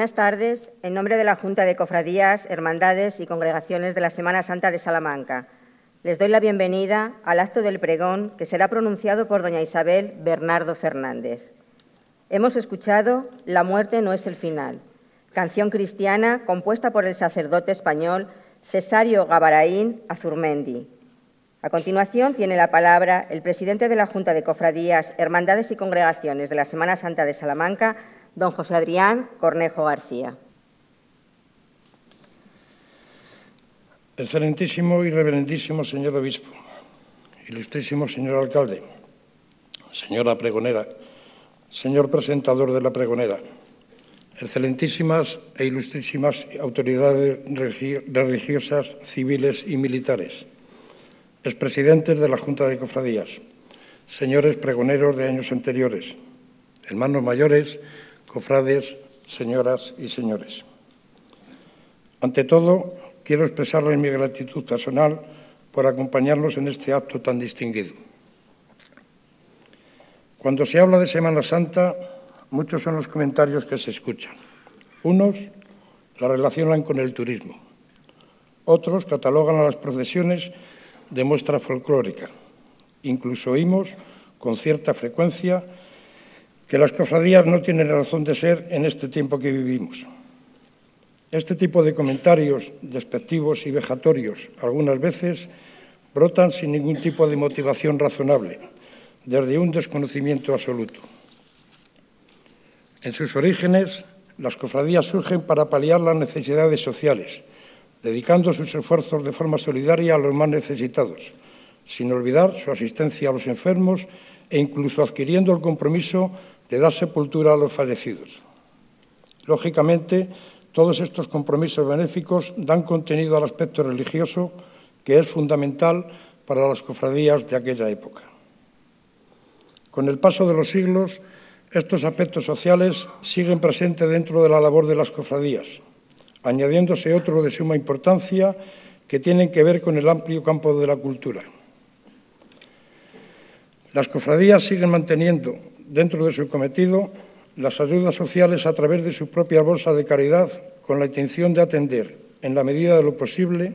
Buenas tardes. En nombre de la Junta de Cofradías, Hermandades y Congregaciones de la Semana Santa de Salamanca, les doy la bienvenida al acto del pregón que será pronunciado por doña Isabel Bernardo Fernández. Hemos escuchado La muerte no es el final, canción cristiana compuesta por el sacerdote español Cesario Gabaraín Azurmendi. A continuación tiene la palabra el presidente de la Junta de Cofradías, Hermandades y Congregaciones de la Semana Santa de Salamanca, don José Adrián Cornejo García. Excelentísimo y reverendísimo señor obispo, ilustrísimo señor alcalde, señora pregonera, señor presentador de la pregonera, excelentísimas e ilustrísimas autoridades religiosas, civiles y militares, expresidentes de la Junta de Cofradías, señores pregoneros de años anteriores, hermanos mayores cofrades, señoras y señores. Ante todo, quiero expresarles mi gratitud personal por acompañarnos en este acto tan distinguido. Cuando se habla de Semana Santa, muchos son los comentarios que se escuchan. Unos la relacionan con el turismo. Otros catalogan a las procesiones de muestra folclórica. Incluso oímos con cierta frecuencia que las cofradías no tienen razón de ser en este tiempo que vivimos. Este tipo de comentarios despectivos y vejatorios algunas veces brotan sin ningún tipo de motivación razonable, desde un desconocimiento absoluto. En sus orígenes, las cofradías surgen para paliar las necesidades sociales, dedicando sus esfuerzos de forma solidaria a los más necesitados, sin olvidar su asistencia a los enfermos e incluso adquiriendo el compromiso de dar sepultura a los fallecidos. Lógicamente, todos estos compromisos benéficos dan contenido al aspecto religioso que es fundamental para las cofradías de aquella época. Con el paso de los siglos, estos aspectos sociales siguen presentes dentro de la labor de las cofradías, añadiéndose otro de suma importancia que tienen que ver con el amplio campo de la cultura. Las cofradías siguen manteniendo dentro de su cometido, las ayudas sociales a través de su propia bolsa de caridad con la intención de atender, en la medida de lo posible,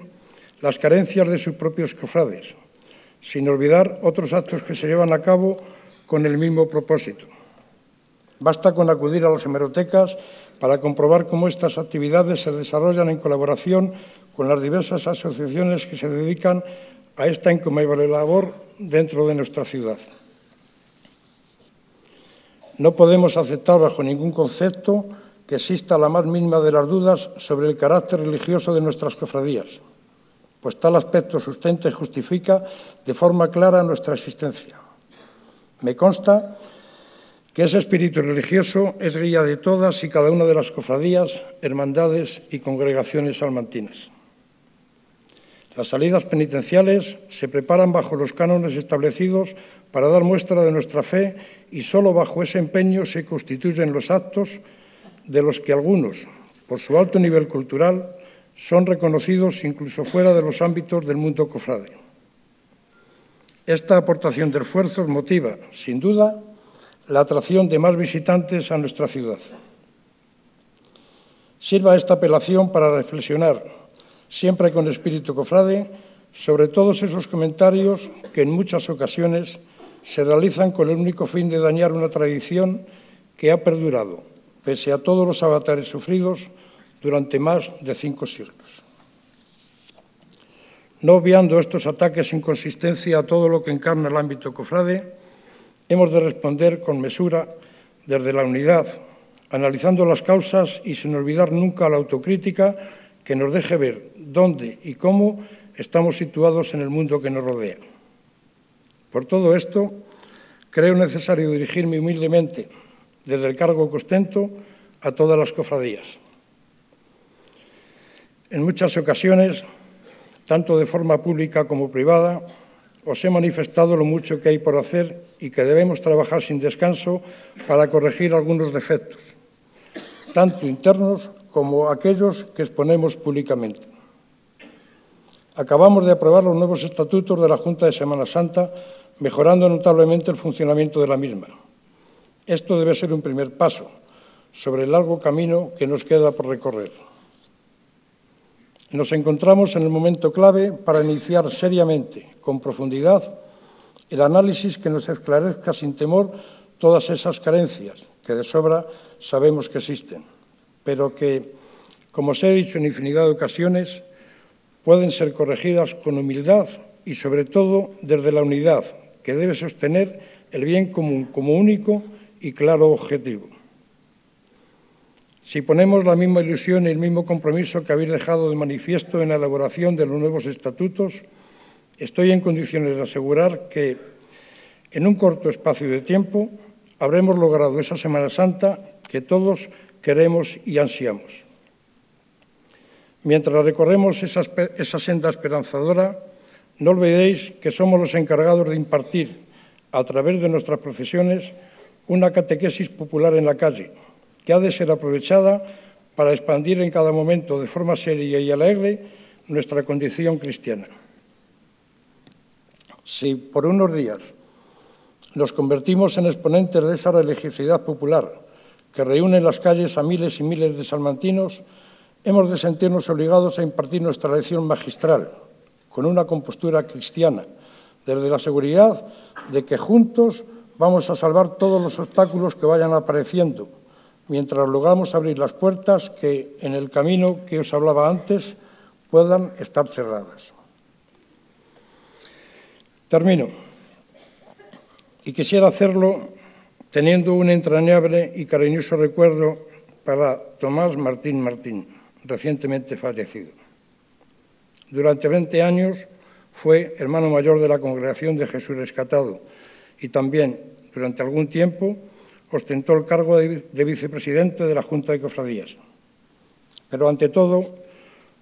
las carencias de sus propios cofrades, sin olvidar otros actos que se llevan a cabo con el mismo propósito. Basta con acudir a las hemerotecas para comprobar cómo estas actividades se desarrollan en colaboración con las diversas asociaciones que se dedican a esta encomiable labor dentro de nuestra ciudad. No podemos aceptar bajo ningún concepto que exista la más mínima de las dudas sobre el carácter religioso de nuestras cofradías, pues tal aspecto sustenta y justifica de forma clara nuestra existencia. Me consta que ese espíritu religioso es guía de todas y cada una de las cofradías, hermandades y congregaciones salmantinas. Las salidas penitenciales se preparan bajo los cánones establecidos para dar muestra de nuestra fe y solo bajo ese empeño se constituyen los actos de los que algunos, por su alto nivel cultural, son reconocidos incluso fuera de los ámbitos del mundo cofrade. Esta aportación de esfuerzos motiva, sin duda, la atracción de más visitantes a nuestra ciudad. Sirva esta apelación para reflexionar siempre con espíritu cofrade, sobre todos esos comentarios que en muchas ocasiones se realizan con el único fin de dañar una tradición que ha perdurado, pese a todos los avatares sufridos durante más de cinco siglos. No obviando estos ataques sin consistencia a todo lo que encarna el ámbito cofrade, hemos de responder con mesura desde la unidad, analizando las causas y sin olvidar nunca la autocrítica que nos deje ver dónde y cómo estamos situados en el mundo que nos rodea. Por todo esto, creo necesario dirigirme humildemente desde el cargo que ostento a todas las cofradías. En muchas ocasiones, tanto de forma pública como privada, os he manifestado lo mucho que hay por hacer y que debemos trabajar sin descanso para corregir algunos defectos, tanto internos como aquellos que exponemos públicamente. Acabamos de aprobar los nuevos estatutos de la Junta de Semana Santa, mejorando notablemente el funcionamiento de la misma. Esto debe ser un primer paso sobre el largo camino que nos queda por recorrer. Nos encontramos en el momento clave para iniciar seriamente, con profundidad, el análisis que nos esclarezca sin temor todas esas carencias que de sobra sabemos que existen, pero que, como os he dicho en infinidad de ocasiones, pueden ser corregidas con humildad y, sobre todo, desde la unidad, que debe sostener el bien común como único y claro objetivo. Si ponemos la misma ilusión y el mismo compromiso que habéis dejado de manifiesto en la elaboración de los nuevos estatutos, estoy en condiciones de asegurar que, en un corto espacio de tiempo, habremos logrado esa Semana Santa que todos queremos y ansiamos. Mientras recorremos esa, senda esperanzadora, no olvidéis que somos los encargados de impartir, a través de nuestras procesiones, una catequesis popular en la calle, que ha de ser aprovechada para expandir en cada momento de forma seria y alegre nuestra condición cristiana. Si por unos días nos convertimos en exponentes de esa religiosidad popular que reúne en las calles a miles y miles de salmantinos, hemos de sentirnos obligados a impartir nuestra lección magistral con una compostura cristiana, desde la seguridad de que juntos vamos a salvar todos los obstáculos que vayan apareciendo, mientras logramos abrir las puertas que en el camino que os hablaba antes puedan estar cerradas. Termino. Y quisiera hacerlo teniendo un entrañable y cariñoso recuerdo para Tomás Martín Martín recientemente fallecido. Durante 20 años fue hermano mayor de la Congregación de Jesús Rescatado y también, durante algún tiempo, ostentó el cargo de vicepresidente de la Junta de Cofradías. Pero ante todo,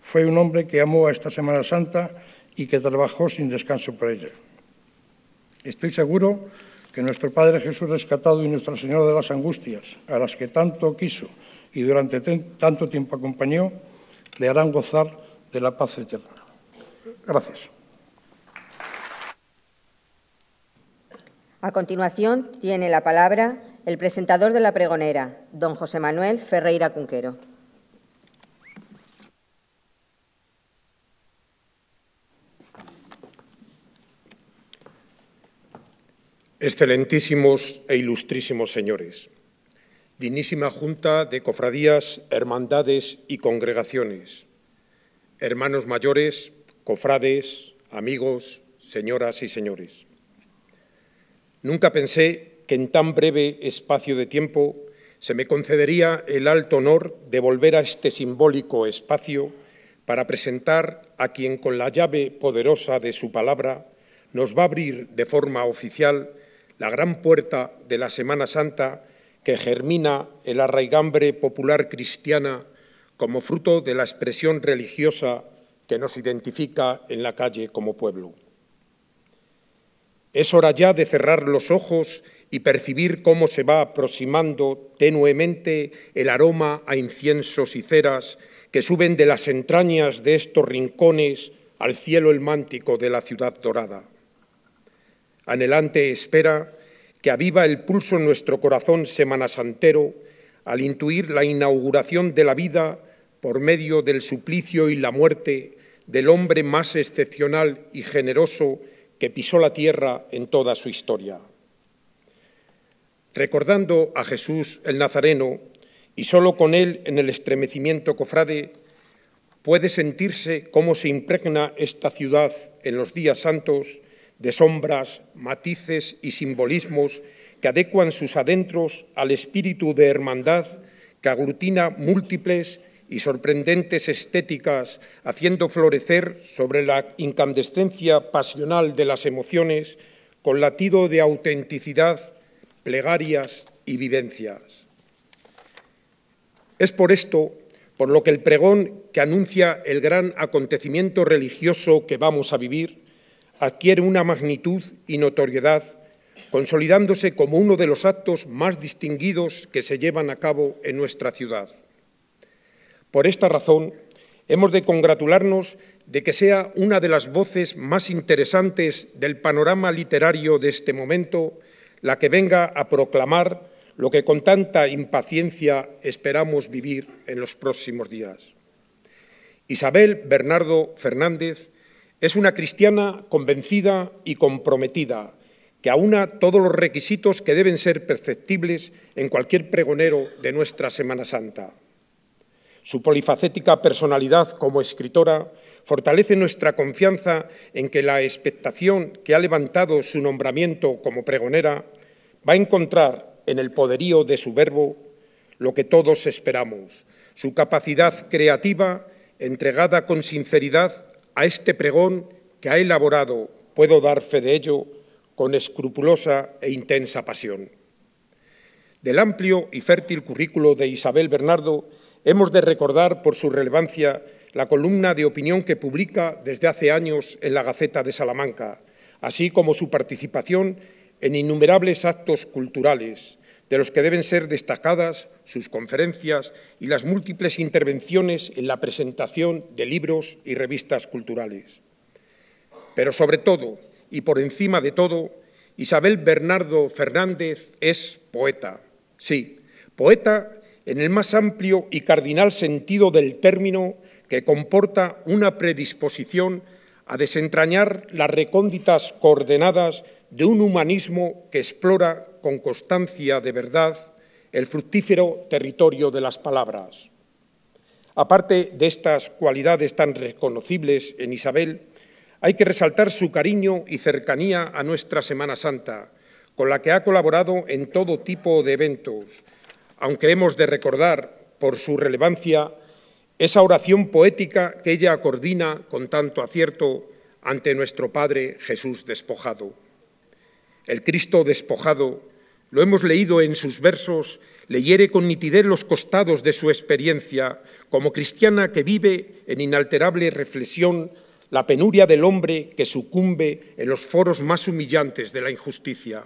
fue un hombre que amó a esta Semana Santa y que trabajó sin descanso por ella. Estoy seguro que nuestro Padre Jesús rescatado y Nuestra Señora de las Angustias, a las que tanto quiso y durante tanto tiempo acompañó, le harán gozar de la paz eterna. Gracias. A continuación tiene la palabra el presentador de la pregonera, don José Manuel Ferreira Cunquero. Excelentísimos e ilustrísimos señores, dignísima Junta de Cofradías, Hermandades y Congregaciones, hermanos mayores, cofrades, amigos, señoras y señores. Nunca pensé que en tan breve espacio de tiempo se me concedería el alto honor de volver a este simbólico espacio para presentar a quien con la llave poderosa de su palabra nos va a abrir de forma oficial la gran puerta de la Semana Santa que germina el arraigambre popular cristiana como fruto de la expresión religiosa que nos identifica en la calle como pueblo. Es hora ya de cerrar los ojos y percibir cómo se va aproximando tenuemente el aroma a inciensos y ceras que suben de las entrañas de estos rincones al cielo el de la ciudad dorada. Anhelante espera que aviva el pulso en nuestro corazón Santero al intuir la inauguración de la vida por medio del suplicio y la muerte del hombre más excepcional y generoso que pisó la tierra en toda su historia. Recordando a Jesús el Nazareno, y solo con él en el estremecimiento cofrade, puede sentirse cómo se impregna esta ciudad en los días santos de sombras, matices y simbolismos que adecuan sus adentros al espíritu de hermandad que aglutina múltiples y sorprendentes estéticas, haciendo florecer sobre la incandescencia pasional de las emociones con latido de autenticidad, plegarias y vivencias. Es por esto por lo que el pregón que anuncia el gran acontecimiento religioso que vamos a vivir adquiere una magnitud y notoriedad, consolidándose como uno de los actos más distinguidos que se llevan a cabo en nuestra ciudad. Por esta razón, hemos de congratularnos de que sea una de las voces más interesantes del panorama literario de este momento la que venga a proclamar lo que con tanta impaciencia esperamos vivir en los próximos días. Isabel Bernardo Fernández es una cristiana convencida y comprometida que aúna todos los requisitos que deben ser perceptibles en cualquier pregonero de nuestra Semana Santa. Su polifacética personalidad como escritora fortalece nuestra confianza en que la expectación que ha levantado su nombramiento como pregonera va a encontrar en el poderío de su verbo lo que todos esperamos, su capacidad creativa entregada con sinceridad a este pregón que ha elaborado, puedo dar fe de ello, con escrupulosa e intensa pasión. Del amplio y fértil currículo de Isabel Bernardo, hemos de recordar por su relevancia la columna de opinión que publica desde hace años en la Gaceta de Salamanca, así como su participación en innumerables actos culturales, de los que deben ser destacadas sus conferencias y las múltiples intervenciones en la presentación de libros y revistas culturales. Pero sobre todo y por encima de todo, Isabel Bernardo Fernández es poeta. Sí, poeta en el más amplio y cardinal sentido del término que comporta una predisposición a desentrañar las recónditas coordenadas de un humanismo que explora con constancia de verdad el fructífero territorio de las palabras. Aparte de estas cualidades tan reconocibles en Isabel, hay que resaltar su cariño y cercanía a nuestra Semana Santa, con la que ha colaborado en todo tipo de eventos, aunque hemos de recordar por su relevancia esa oración poética que ella coordina con tanto acierto ante nuestro Padre Jesús despojado. El Cristo despojado, lo hemos leído en sus versos, leyere con nitidez los costados de su experiencia como cristiana que vive en inalterable reflexión la penuria del hombre que sucumbe en los foros más humillantes de la injusticia.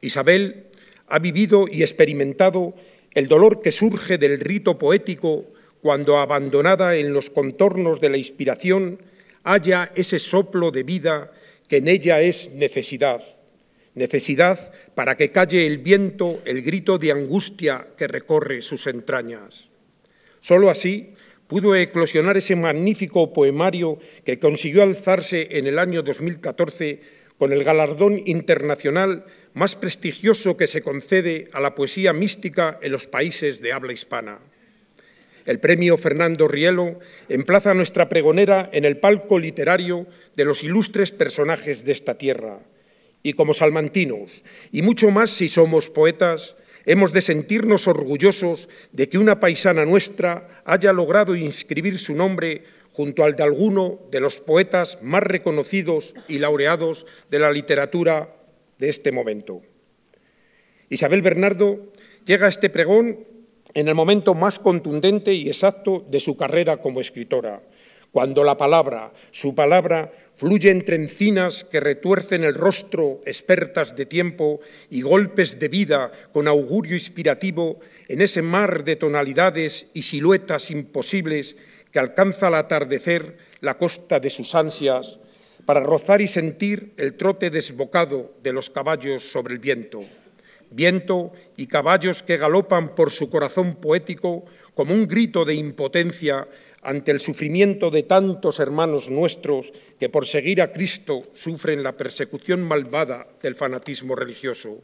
Isabel ha vivido y experimentado el dolor que surge del rito poético cuando abandonada en los contornos de la inspiración, haya ese soplo de vida que en ella es necesidad. Necesidad para que calle el viento el grito de angustia que recorre sus entrañas. Solo así pudo eclosionar ese magnífico poemario que consiguió alzarse en el año 2014 con el galardón internacional más prestigioso que se concede a la poesía mística en los países de habla hispana. El premio Fernando Rielo emplaza a nuestra pregonera en el palco literario de los ilustres personajes de esta tierra. Y como salmantinos, y mucho más si somos poetas, hemos de sentirnos orgullosos de que una paisana nuestra haya logrado inscribir su nombre junto al de alguno de los poetas más reconocidos y laureados de la literatura de este momento. Isabel Bernardo llega a este pregón en el momento más contundente y exacto de su carrera como escritora, cuando la palabra, su palabra, fluye entre encinas que retuercen el rostro, expertas de tiempo y golpes de vida con augurio inspirativo en ese mar de tonalidades y siluetas imposibles que alcanza al atardecer la costa de sus ansias para rozar y sentir el trote desbocado de los caballos sobre el viento. Viento y caballos que galopan por su corazón poético como un grito de impotencia ante el sufrimiento de tantos hermanos nuestros que por seguir a Cristo sufren la persecución malvada del fanatismo religioso.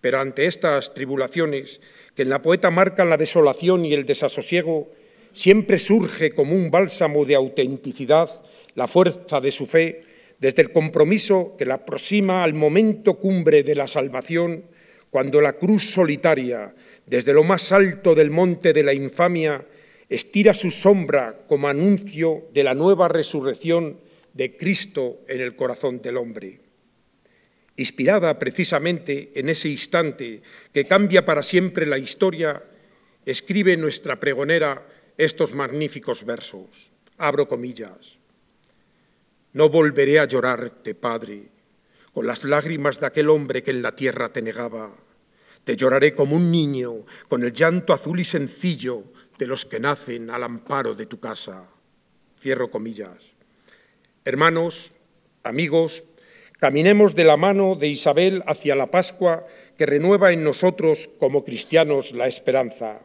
Pero ante estas tribulaciones, que en la poeta marcan la desolación y el desasosiego, siempre surge como un bálsamo de autenticidad la fuerza de su fe, desde el compromiso que la aproxima al momento cumbre de la salvación, cuando la cruz solitaria, desde lo más alto del monte de la infamia, estira su sombra como anuncio de la nueva resurrección de Cristo en el corazón del hombre. Inspirada precisamente en ese instante que cambia para siempre la historia, escribe nuestra pregonera estos magníficos versos. Abro comillas. No volveré a llorarte, Padre, con las lágrimas de aquel hombre que en la tierra te negaba. Te lloraré como un niño, con el llanto azul y sencillo de los que nacen al amparo de tu casa. Cierro comillas. Hermanos, amigos, caminemos de la mano de Isabel hacia la Pascua que renueva en nosotros como cristianos la esperanza.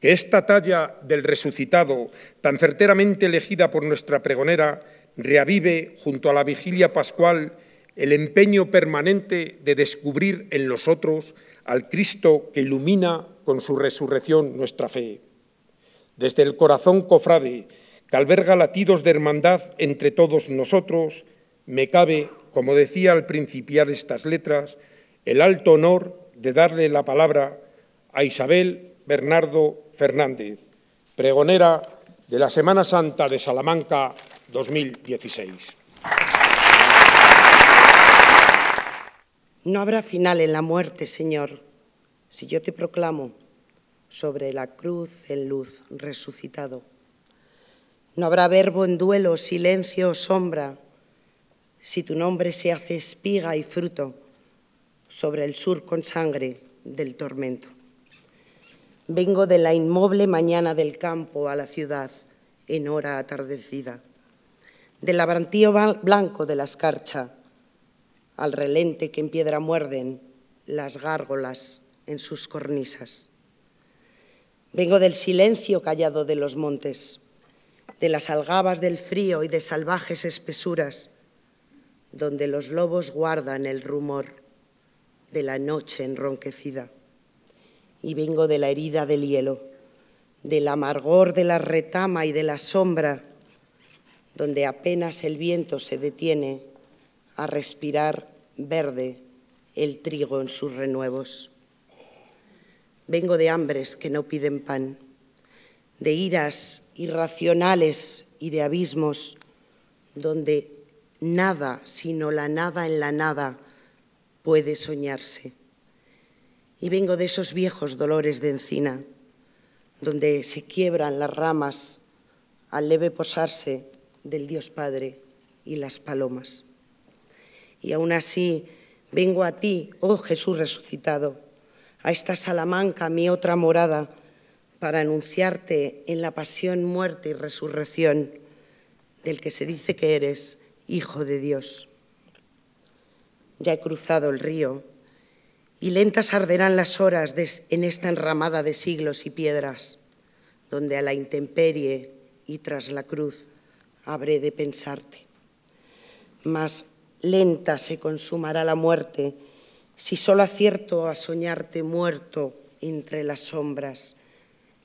Que esta talla del resucitado, tan certeramente elegida por nuestra pregonera, reavive junto a la vigilia pascual el empeño permanente de descubrir en nosotros al Cristo que ilumina con su resurrección nuestra fe. Desde el corazón cofrade, que alberga latidos de hermandad entre todos nosotros, me cabe, como decía al principiar estas letras, el alto honor de darle la palabra a Isabel Bernardo Fernández, pregonera de la Semana Santa de Salamanca 2016. No habrá final en la muerte, Señor, si yo te proclamo sobre la cruz en luz resucitado. No habrá verbo en duelo, silencio o sombra, si tu nombre se hace espiga y fruto sobre el sur con sangre del tormento. Vengo de la inmoble mañana del campo a la ciudad en hora atardecida del labrantío blanco de la escarcha, al relente que en piedra muerden las gárgolas en sus cornisas. Vengo del silencio callado de los montes, de las algabas del frío y de salvajes espesuras, donde los lobos guardan el rumor de la noche enronquecida. Y vengo de la herida del hielo, del amargor de la retama y de la sombra, donde apenas el viento se detiene a respirar verde el trigo en sus renuevos. Vengo de hambres que no piden pan, de iras irracionales y de abismos donde nada, sino la nada en la nada, puede soñarse. Y vengo de esos viejos dolores de encina, donde se quiebran las ramas al leve posarse del Dios Padre y las palomas. Y aún así, vengo a ti, oh Jesús resucitado, a esta Salamanca, mi otra morada, para anunciarte en la pasión, muerte y resurrección del que se dice que eres Hijo de Dios. Ya he cruzado el río y lentas arderán las horas en esta enramada de siglos y piedras, donde a la intemperie y tras la cruz habré de pensarte. Más lenta se consumará la muerte si solo acierto a soñarte muerto entre las sombras.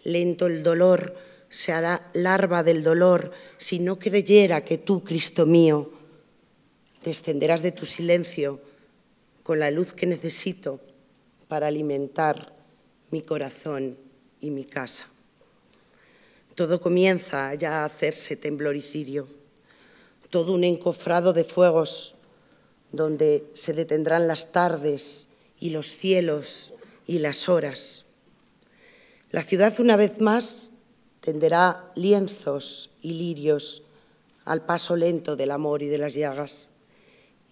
Lento el dolor se hará larva del dolor si no creyera que tú, Cristo mío, descenderás de tu silencio con la luz que necesito para alimentar mi corazón y mi casa. Todo comienza ya a hacerse tembloricidio, todo un encofrado de fuegos donde se detendrán las tardes y los cielos y las horas. La ciudad una vez más tenderá lienzos y lirios al paso lento del amor y de las llagas,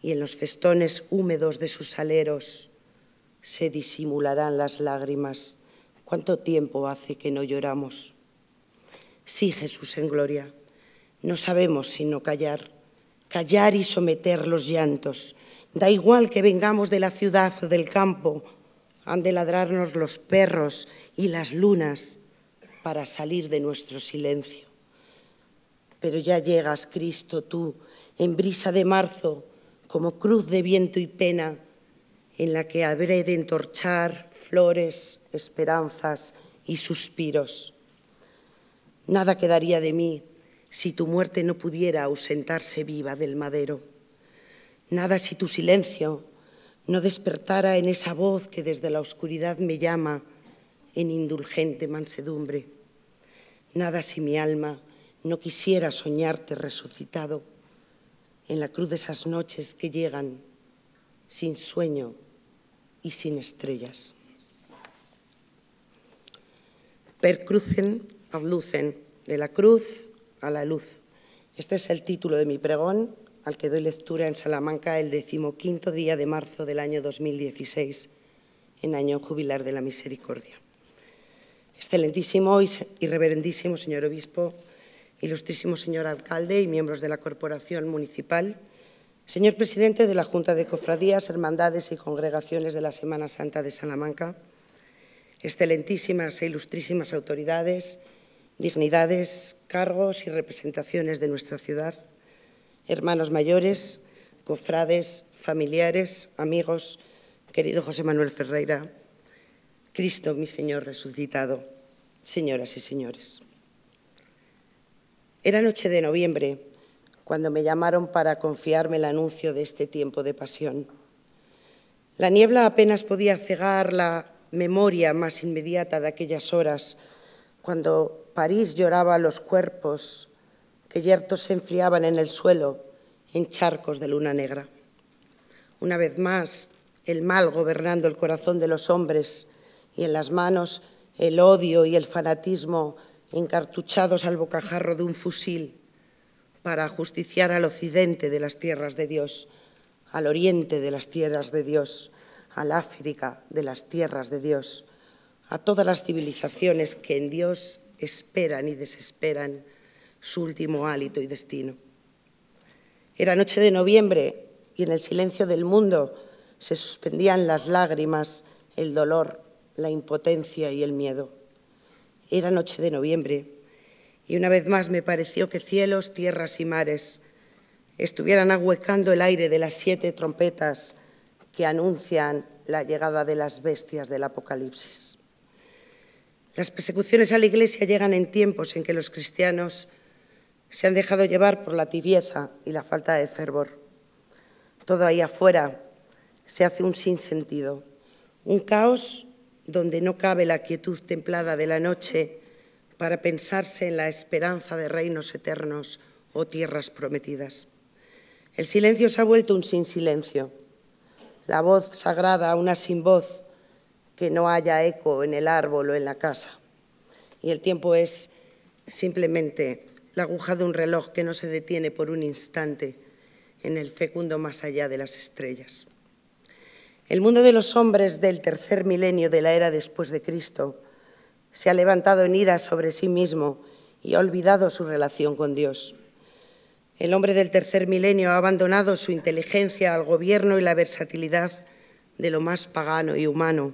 y en los festones húmedos de sus aleros se disimularán las lágrimas. ¿Cuánto tiempo hace que no lloramos? Sí, Jesús en gloria, no sabemos sino callar, callar y someter los llantos. Da igual que vengamos de la ciudad o del campo, han de ladrarnos los perros y las lunas para salir de nuestro silencio. Pero ya llegas, Cristo, tú, en brisa de marzo, como cruz de viento y pena, en la que habré de entorchar flores, esperanzas y suspiros. Nada quedaría de mí si tu muerte no pudiera ausentarse viva del madero. Nada si tu silencio no despertara en esa voz que desde la oscuridad me llama en indulgente mansedumbre. Nada si mi alma no quisiera soñarte resucitado en la cruz de esas noches que llegan sin sueño y sin estrellas. Percrucen Adlucen de la cruz a la luz. Este es el título de mi pregón, al que doy lectura en Salamanca el decimoquinto día de marzo del año 2016, en año jubilar de la misericordia. Excelentísimo y reverendísimo señor obispo, ilustrísimo señor alcalde y miembros de la corporación municipal, señor presidente de la Junta de Cofradías, Hermandades y Congregaciones de la Semana Santa de Salamanca, excelentísimas e ilustrísimas autoridades, dignidades, cargos y representaciones de nuestra ciudad, hermanos mayores, cofrades, familiares, amigos, querido José Manuel Ferreira, Cristo, mi Señor resucitado, señoras y señores. Era noche de noviembre cuando me llamaron para confiarme el anuncio de este tiempo de pasión. La niebla apenas podía cegar la memoria más inmediata de aquellas horas cuando París lloraba los cuerpos que yertos se enfriaban en el suelo en charcos de luna negra. Una vez más, el mal gobernando el corazón de los hombres y en las manos el odio y el fanatismo encartuchados al bocajarro de un fusil para justiciar al occidente de las tierras de Dios, al oriente de las tierras de Dios, al África de las tierras de Dios, a todas las civilizaciones que en Dios esperan y desesperan su último hálito y destino. Era noche de noviembre y en el silencio del mundo se suspendían las lágrimas, el dolor, la impotencia y el miedo. Era noche de noviembre y una vez más me pareció que cielos, tierras y mares estuvieran ahuecando el aire de las siete trompetas que anuncian la llegada de las bestias del Apocalipsis. Las persecuciones a la Iglesia llegan en tiempos en que los cristianos se han dejado llevar por la tibieza y la falta de fervor. Todo ahí afuera se hace un sinsentido, un caos donde no cabe la quietud templada de la noche para pensarse en la esperanza de reinos eternos o tierras prometidas. El silencio se ha vuelto un sin silencio, la voz sagrada una sin voz, que no haya eco en el árbol o en la casa. Y el tiempo es simplemente la aguja de un reloj que no se detiene por un instante en el fecundo más allá de las estrellas. El mundo de los hombres del tercer milenio de la era después de Cristo se ha levantado en ira sobre sí mismo y ha olvidado su relación con Dios. El hombre del tercer milenio ha abandonado su inteligencia al gobierno y la versatilidad de lo más pagano y humano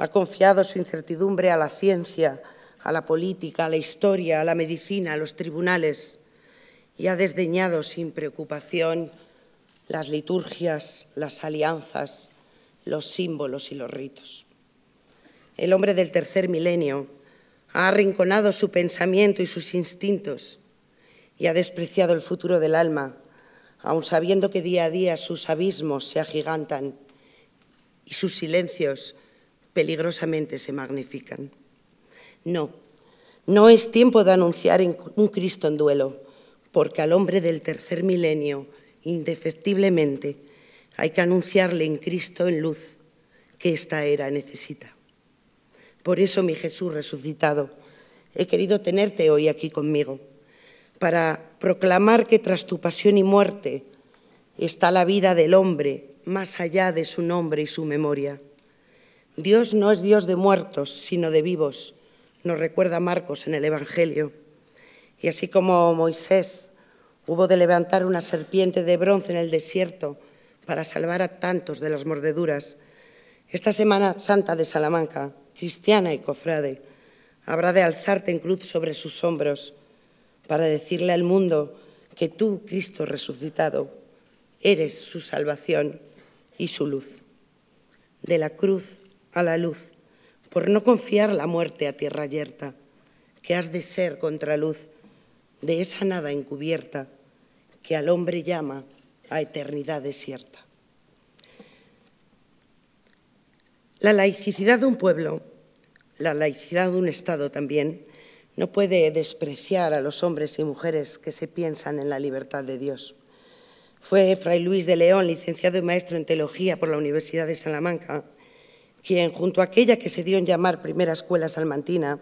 ha confiado su incertidumbre a la ciencia, a la política, a la historia, a la medicina, a los tribunales y ha desdeñado sin preocupación las liturgias, las alianzas, los símbolos y los ritos. El hombre del tercer milenio ha arrinconado su pensamiento y sus instintos y ha despreciado el futuro del alma, aun sabiendo que día a día sus abismos se agigantan y sus silencios peligrosamente se magnifican. No, no es tiempo de anunciar un Cristo en duelo, porque al hombre del tercer milenio, indefectiblemente, hay que anunciarle en Cristo en luz que esta era necesita. Por eso, mi Jesús resucitado, he querido tenerte hoy aquí conmigo, para proclamar que tras tu pasión y muerte está la vida del hombre más allá de su nombre y su memoria Dios no es Dios de muertos, sino de vivos, nos recuerda Marcos en el Evangelio. Y así como Moisés hubo de levantar una serpiente de bronce en el desierto para salvar a tantos de las mordeduras, esta Semana Santa de Salamanca, cristiana y cofrade, habrá de alzarte en cruz sobre sus hombros para decirle al mundo que tú, Cristo resucitado, eres su salvación y su luz. De la cruz a la luz, por no confiar la muerte a tierra yerta, que has de ser contraluz de esa nada encubierta que al hombre llama a eternidad desierta. La laicidad de un pueblo, la laicidad de un Estado también, no puede despreciar a los hombres y mujeres que se piensan en la libertad de Dios. Fue Fray Luis de León, licenciado y maestro en teología por la Universidad de Salamanca, quien, junto a aquella que se dio en llamar primera escuela salmantina,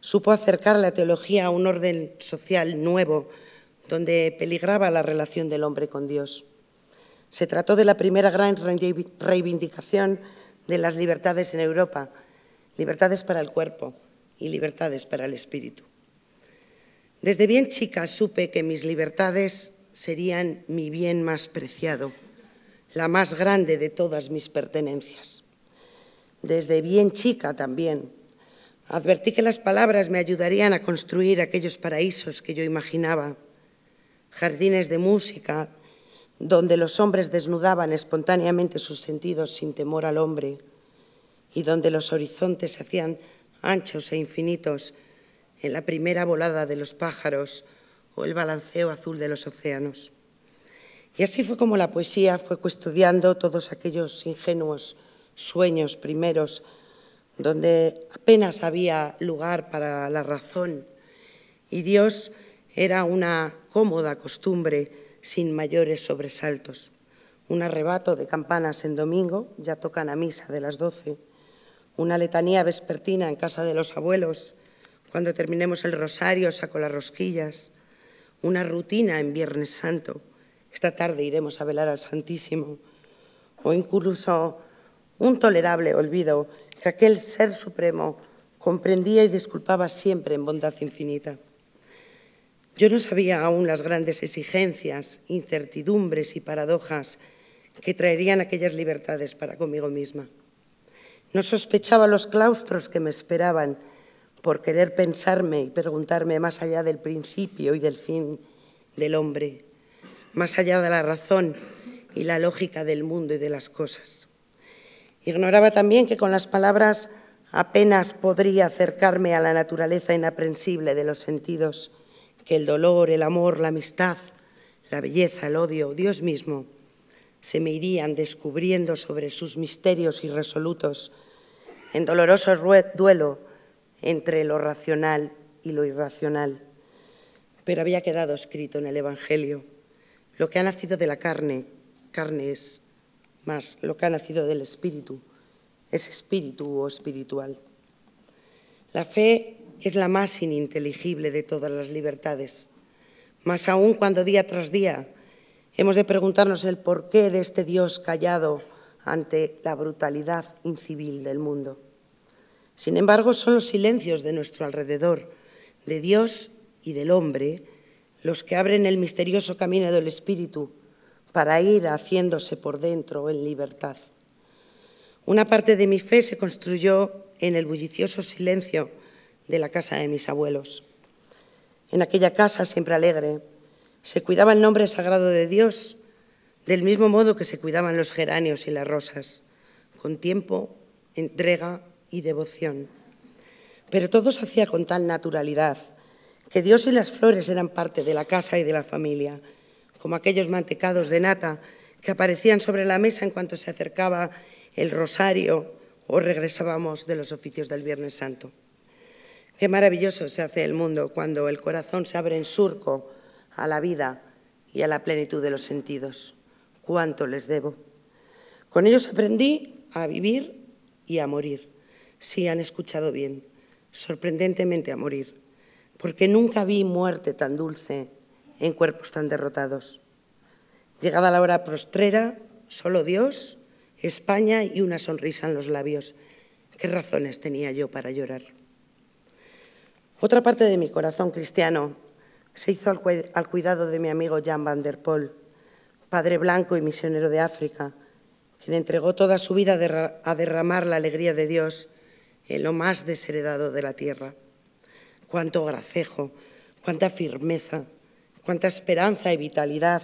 supo acercar la teología a un orden social nuevo donde peligraba la relación del hombre con Dios. Se trató de la primera gran reivindicación de las libertades en Europa, libertades para el cuerpo y libertades para el espíritu. Desde bien chica supe que mis libertades serían mi bien más preciado, la más grande de todas mis pertenencias desde bien chica también. Advertí que las palabras me ayudarían a construir aquellos paraísos que yo imaginaba, jardines de música donde los hombres desnudaban espontáneamente sus sentidos sin temor al hombre y donde los horizontes se hacían anchos e infinitos en la primera volada de los pájaros o el balanceo azul de los océanos. Y así fue como la poesía fue custodiando todos aquellos ingenuos sueños primeros, donde apenas había lugar para la razón y Dios era una cómoda costumbre sin mayores sobresaltos. Un arrebato de campanas en domingo, ya tocan a misa de las doce, una letanía vespertina en casa de los abuelos, cuando terminemos el rosario saco las rosquillas, una rutina en Viernes Santo, esta tarde iremos a velar al Santísimo, o incluso un tolerable olvido que aquel Ser Supremo comprendía y disculpaba siempre en bondad infinita. Yo no sabía aún las grandes exigencias, incertidumbres y paradojas que traerían aquellas libertades para conmigo misma. No sospechaba los claustros que me esperaban por querer pensarme y preguntarme más allá del principio y del fin del hombre, más allá de la razón y la lógica del mundo y de las cosas. Ignoraba también que con las palabras apenas podría acercarme a la naturaleza inaprensible de los sentidos, que el dolor, el amor, la amistad, la belleza, el odio, Dios mismo, se me irían descubriendo sobre sus misterios irresolutos, en doloroso duelo entre lo racional y lo irracional. Pero había quedado escrito en el Evangelio, lo que ha nacido de la carne, carne es, lo que ha nacido del espíritu es espíritu o espiritual. La fe es la más ininteligible de todas las libertades, más aún cuando día tras día hemos de preguntarnos el porqué de este Dios callado ante la brutalidad incivil del mundo. Sin embargo, son los silencios de nuestro alrededor, de Dios y del hombre, los que abren el misterioso camino del espíritu para ir haciéndose por dentro en libertad. Una parte de mi fe se construyó en el bullicioso silencio de la casa de mis abuelos. En aquella casa, siempre alegre, se cuidaba el nombre sagrado de Dios, del mismo modo que se cuidaban los geranios y las rosas, con tiempo, entrega y devoción. Pero todo se hacía con tal naturalidad que Dios y las flores eran parte de la casa y de la familia como aquellos mantecados de nata que aparecían sobre la mesa en cuanto se acercaba el rosario o regresábamos de los oficios del Viernes Santo. Qué maravilloso se hace el mundo cuando el corazón se abre en surco a la vida y a la plenitud de los sentidos. Cuánto les debo. Con ellos aprendí a vivir y a morir. Sí, han escuchado bien, sorprendentemente a morir, porque nunca vi muerte tan dulce en cuerpos tan derrotados. Llegada la hora prostrera, solo Dios, España y una sonrisa en los labios. ¿Qué razones tenía yo para llorar? Otra parte de mi corazón cristiano se hizo al, cuidado de mi amigo Jan van der Poel, padre blanco y misionero de África, quien entregó toda su vida a derramar la alegría de Dios en lo más desheredado de la tierra. Cuánto gracejo, cuánta firmeza, cuánta esperanza y vitalidad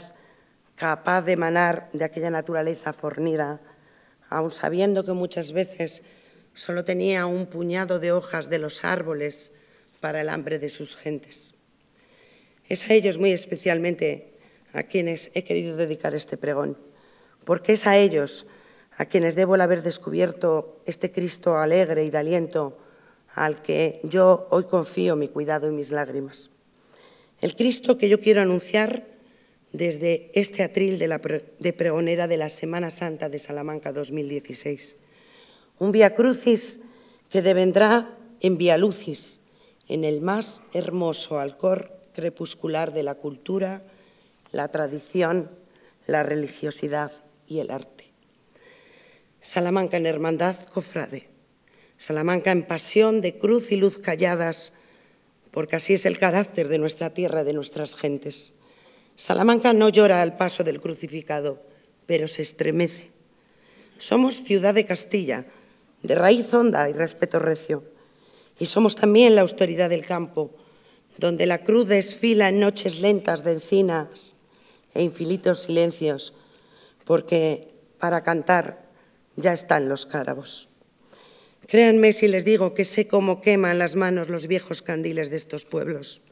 capaz de emanar de aquella naturaleza fornida, aun sabiendo que muchas veces solo tenía un puñado de hojas de los árboles para el hambre de sus gentes. Es a ellos muy especialmente a quienes he querido dedicar este pregón, porque es a ellos a quienes debo el haber descubierto este Cristo alegre y de aliento al que yo hoy confío mi cuidado y mis lágrimas. El Cristo que yo quiero anunciar desde este atril de, la pregonera de la Semana Santa de Salamanca 2016. Un Via Crucis que devendrá en Via Lucis, en el más hermoso alcor crepuscular de la cultura, la tradición, la religiosidad y el arte. Salamanca en hermandad, cofrade. Salamanca en pasión de cruz y luz calladas, porque así es el carácter de nuestra tierra, de nuestras gentes. Salamanca no llora al paso del crucificado, pero se estremece. Somos ciudad de Castilla, de raíz honda y respeto recio. Y somos también la austeridad del campo, donde la cruz desfila en noches lentas de encinas e infinitos silencios, porque para cantar ya están los cárabos. Créanme si les digo que sé cómo queman las manos los viejos candiles de estos pueblos,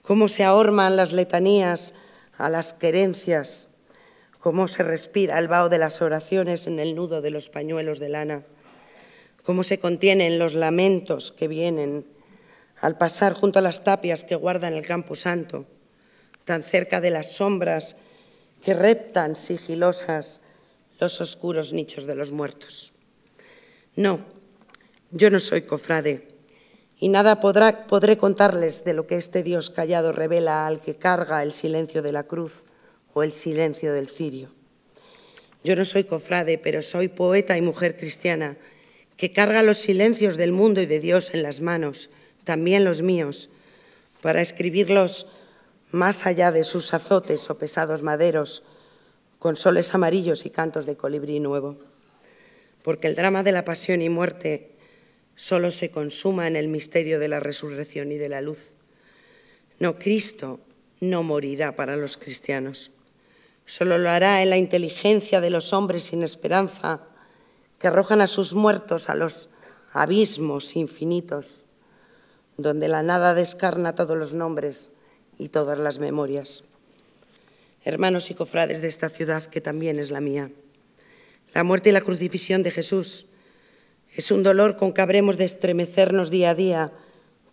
cómo se ahorman las letanías a las querencias, cómo se respira el vaho de las oraciones en el nudo de los pañuelos de lana, cómo se contienen los lamentos que vienen al pasar junto a las tapias que guardan el campo santo, tan cerca de las sombras que reptan sigilosas los oscuros nichos de los muertos. No, yo no soy cofrade y nada podré contarles de lo que este Dios callado revela al que carga el silencio de la cruz o el silencio del cirio. Yo no soy cofrade, pero soy poeta y mujer cristiana que carga los silencios del mundo y de Dios en las manos, también los míos, para escribirlos más allá de sus azotes o pesados maderos, con soles amarillos y cantos de colibrí nuevo. Porque el drama de la pasión y muerte solo se consuma en el misterio de la resurrección y de la luz. No, Cristo no morirá para los cristianos. Solo lo hará en la inteligencia de los hombres sin esperanza que arrojan a sus muertos a los abismos infinitos, donde la nada descarna todos los nombres y todas las memorias. Hermanos y cofrades de esta ciudad que también es la mía, la muerte y la crucifixión de Jesús es un dolor con que habremos de estremecernos día a día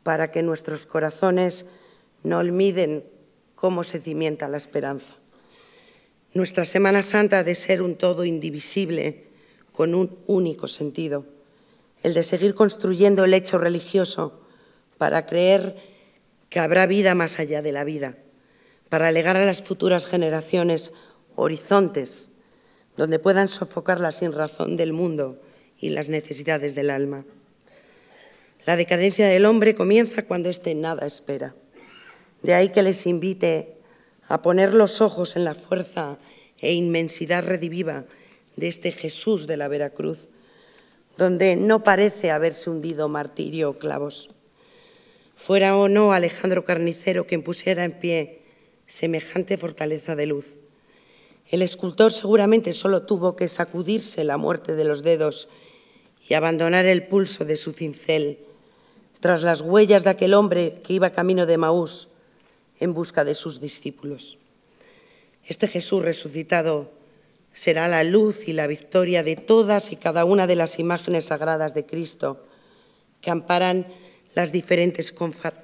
para que nuestros corazones no olviden cómo se cimienta la esperanza. Nuestra Semana Santa ha de ser un todo indivisible con un único sentido, el de seguir construyendo el hecho religioso para creer que habrá vida más allá de la vida, para legar a las futuras generaciones horizontes donde puedan sofocar la sinrazón del mundo y las necesidades del alma. La decadencia del hombre comienza cuando éste nada espera. De ahí que les invite a poner los ojos en la fuerza e inmensidad rediviva de este Jesús de la Veracruz, donde no parece haberse hundido martirio o clavos. Fuera o no Alejandro Carnicero quien pusiera en pie semejante fortaleza de luz. El escultor seguramente solo tuvo que sacudirse la muerte de los dedos y abandonar el pulso de su cincel tras las huellas de aquel hombre que iba camino de Maús en busca de sus discípulos. Este Jesús resucitado será la luz y la victoria de todas y cada una de las imágenes sagradas de Cristo que amparan las diferentes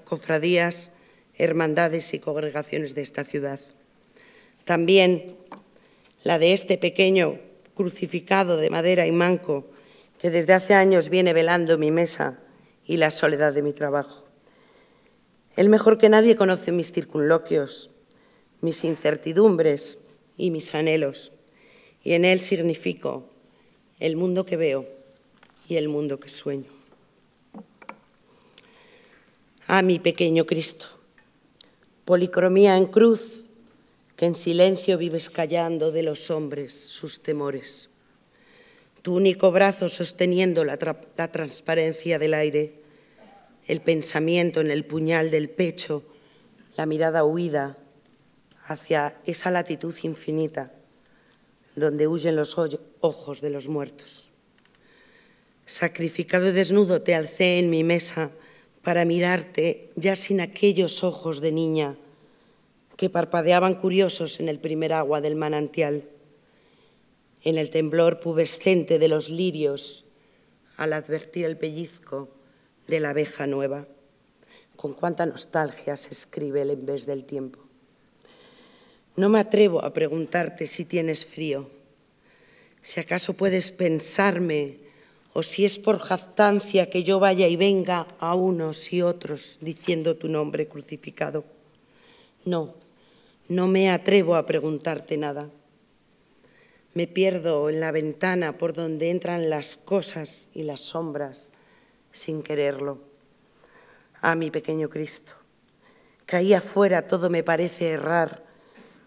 cofradías, hermandades y congregaciones de esta ciudad. También la de este pequeño crucificado de madera y manco, que desde hace años viene velando mi mesa y la soledad de mi trabajo. Él mejor que nadie conoce mis circunloquios, mis incertidumbres y mis anhelos, y en él significo el mundo que veo y el mundo que sueño. A mi pequeño Cristo, policromía en cruz, que en silencio vives callando de los hombres sus temores tu único brazo sosteniendo la, transparencia del aire, el pensamiento en el puñal del pecho, la mirada huida hacia esa latitud infinita donde huyen los ojos de los muertos. Sacrificado y desnudo te alcé en mi mesa para mirarte ya sin aquellos ojos de niña que parpadeaban curiosos en el primer agua del manantial en el temblor pubescente de los lirios al advertir el pellizco de la abeja nueva. Con cuánta nostalgia se escribe el envés del tiempo. No me atrevo a preguntarte si tienes frío, si acaso puedes pensarme o si es por jactancia que yo vaya y venga a unos y otros diciendo tu nombre crucificado. No, no me atrevo a preguntarte nada. Me pierdo en la ventana por donde entran las cosas y las sombras sin quererlo. A ah, mi pequeño Cristo. Caí afuera, todo me parece errar.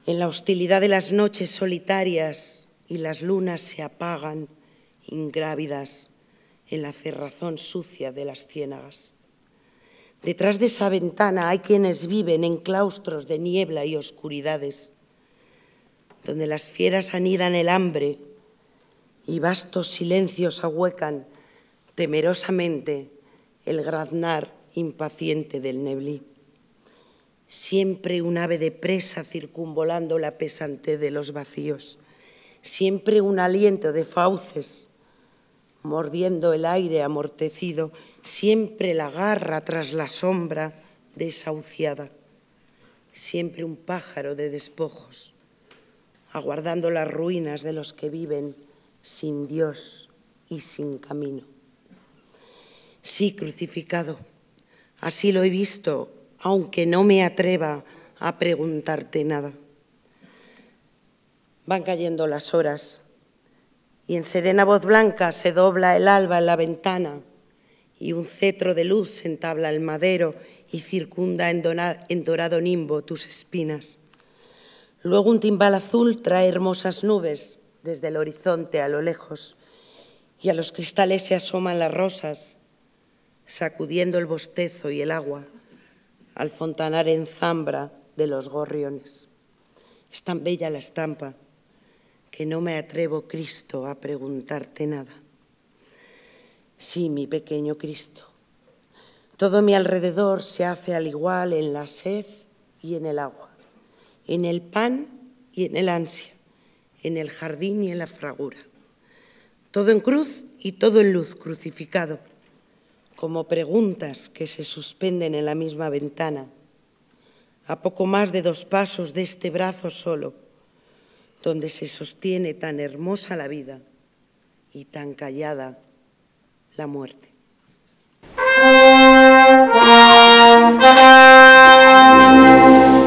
En la hostilidad de las noches solitarias y las lunas se apagan ingrávidas en la cerrazón sucia de las ciénagas. Detrás de esa ventana hay quienes viven en claustros de niebla y oscuridades donde las fieras anidan el hambre y vastos silencios ahuecan temerosamente el graznar impaciente del neblí. Siempre un ave de presa circunvolando la pesantez de los vacíos, siempre un aliento de fauces mordiendo el aire amortecido, siempre la garra tras la sombra desahuciada, siempre un pájaro de despojos aguardando las ruinas de los que viven sin Dios y sin camino. Sí, crucificado, así lo he visto, aunque no me atreva a preguntarte nada. Van cayendo las horas y en serena voz blanca se dobla el alba en la ventana y un cetro de luz entabla el madero y circunda en, dorado nimbo tus espinas. Luego un timbal azul trae hermosas nubes desde el horizonte a lo lejos y a los cristales se asoman las rosas, sacudiendo el bostezo y el agua al fontanar en zambra de los gorriones. Es tan bella la estampa que no me atrevo, Cristo, a preguntarte nada. Sí, mi pequeño Cristo, todo mi alrededor se hace al igual en la sed y en el agua en el pan y en el ansia, en el jardín y en la fragura. Todo en cruz y todo en luz crucificado, como preguntas que se suspenden en la misma ventana, a poco más de dos pasos de este brazo solo, donde se sostiene tan hermosa la vida y tan callada la muerte.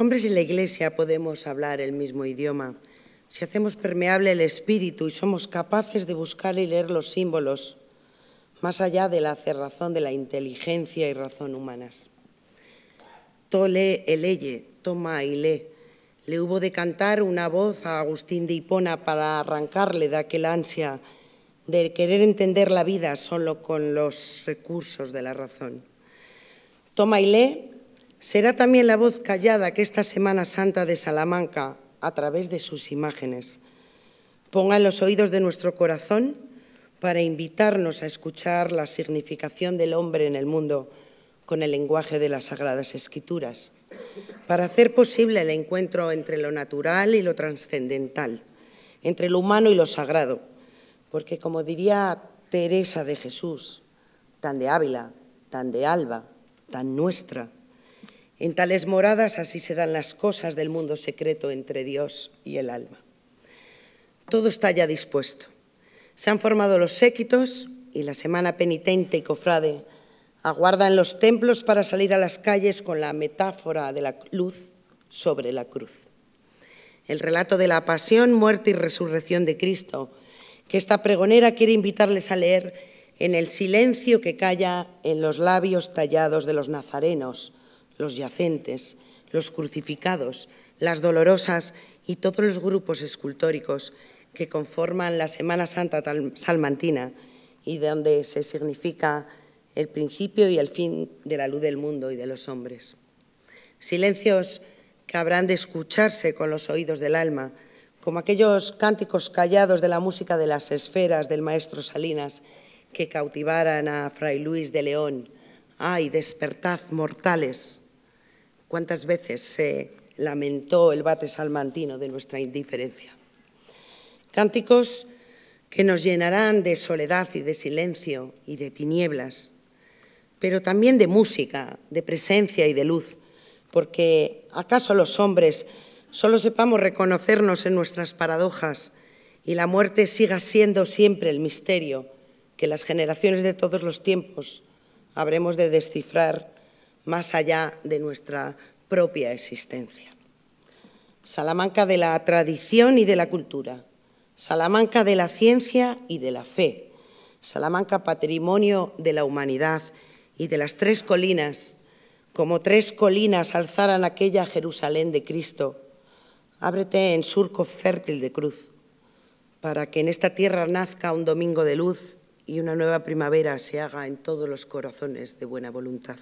hombres y la Iglesia podemos hablar el mismo idioma, si hacemos permeable el espíritu y somos capaces de buscar y leer los símbolos, más allá de la cerrazón de la inteligencia y razón humanas. Tole eleye, toma y lee. Le hubo de cantar una voz a Agustín de Hipona para arrancarle de aquel ansia de querer entender la vida solo con los recursos de la razón. Toma y lee será también la voz callada que esta Semana Santa de Salamanca, a través de sus imágenes, ponga en los oídos de nuestro corazón para invitarnos a escuchar la significación del hombre en el mundo con el lenguaje de las Sagradas Escrituras, para hacer posible el encuentro entre lo natural y lo trascendental, entre lo humano y lo sagrado, porque como diría Teresa de Jesús, tan de Ávila, tan de Alba, tan nuestra, en tales moradas así se dan las cosas del mundo secreto entre Dios y el alma. Todo está ya dispuesto. Se han formado los séquitos y la semana penitente y cofrade aguardan los templos para salir a las calles con la metáfora de la luz sobre la cruz. El relato de la pasión, muerte y resurrección de Cristo, que esta pregonera quiere invitarles a leer en el silencio que calla en los labios tallados de los nazarenos los yacentes, los crucificados, las dolorosas y todos los grupos escultóricos que conforman la Semana Santa salmantina y donde se significa el principio y el fin de la luz del mundo y de los hombres. Silencios que habrán de escucharse con los oídos del alma, como aquellos cánticos callados de la música de las esferas del maestro Salinas que cautivaran a Fray Luis de León. ¡Ay, despertad mortales! cuántas veces se lamentó el bate salmantino de nuestra indiferencia. Cánticos que nos llenarán de soledad y de silencio y de tinieblas, pero también de música, de presencia y de luz, porque ¿acaso los hombres solo sepamos reconocernos en nuestras paradojas y la muerte siga siendo siempre el misterio que las generaciones de todos los tiempos habremos de descifrar más allá de nuestra propia existencia. Salamanca de la tradición y de la cultura, Salamanca de la ciencia y de la fe, Salamanca patrimonio de la humanidad y de las tres colinas, como tres colinas alzaran aquella Jerusalén de Cristo, ábrete en surco fértil de cruz, para que en esta tierra nazca un domingo de luz y una nueva primavera se haga en todos los corazones de buena voluntad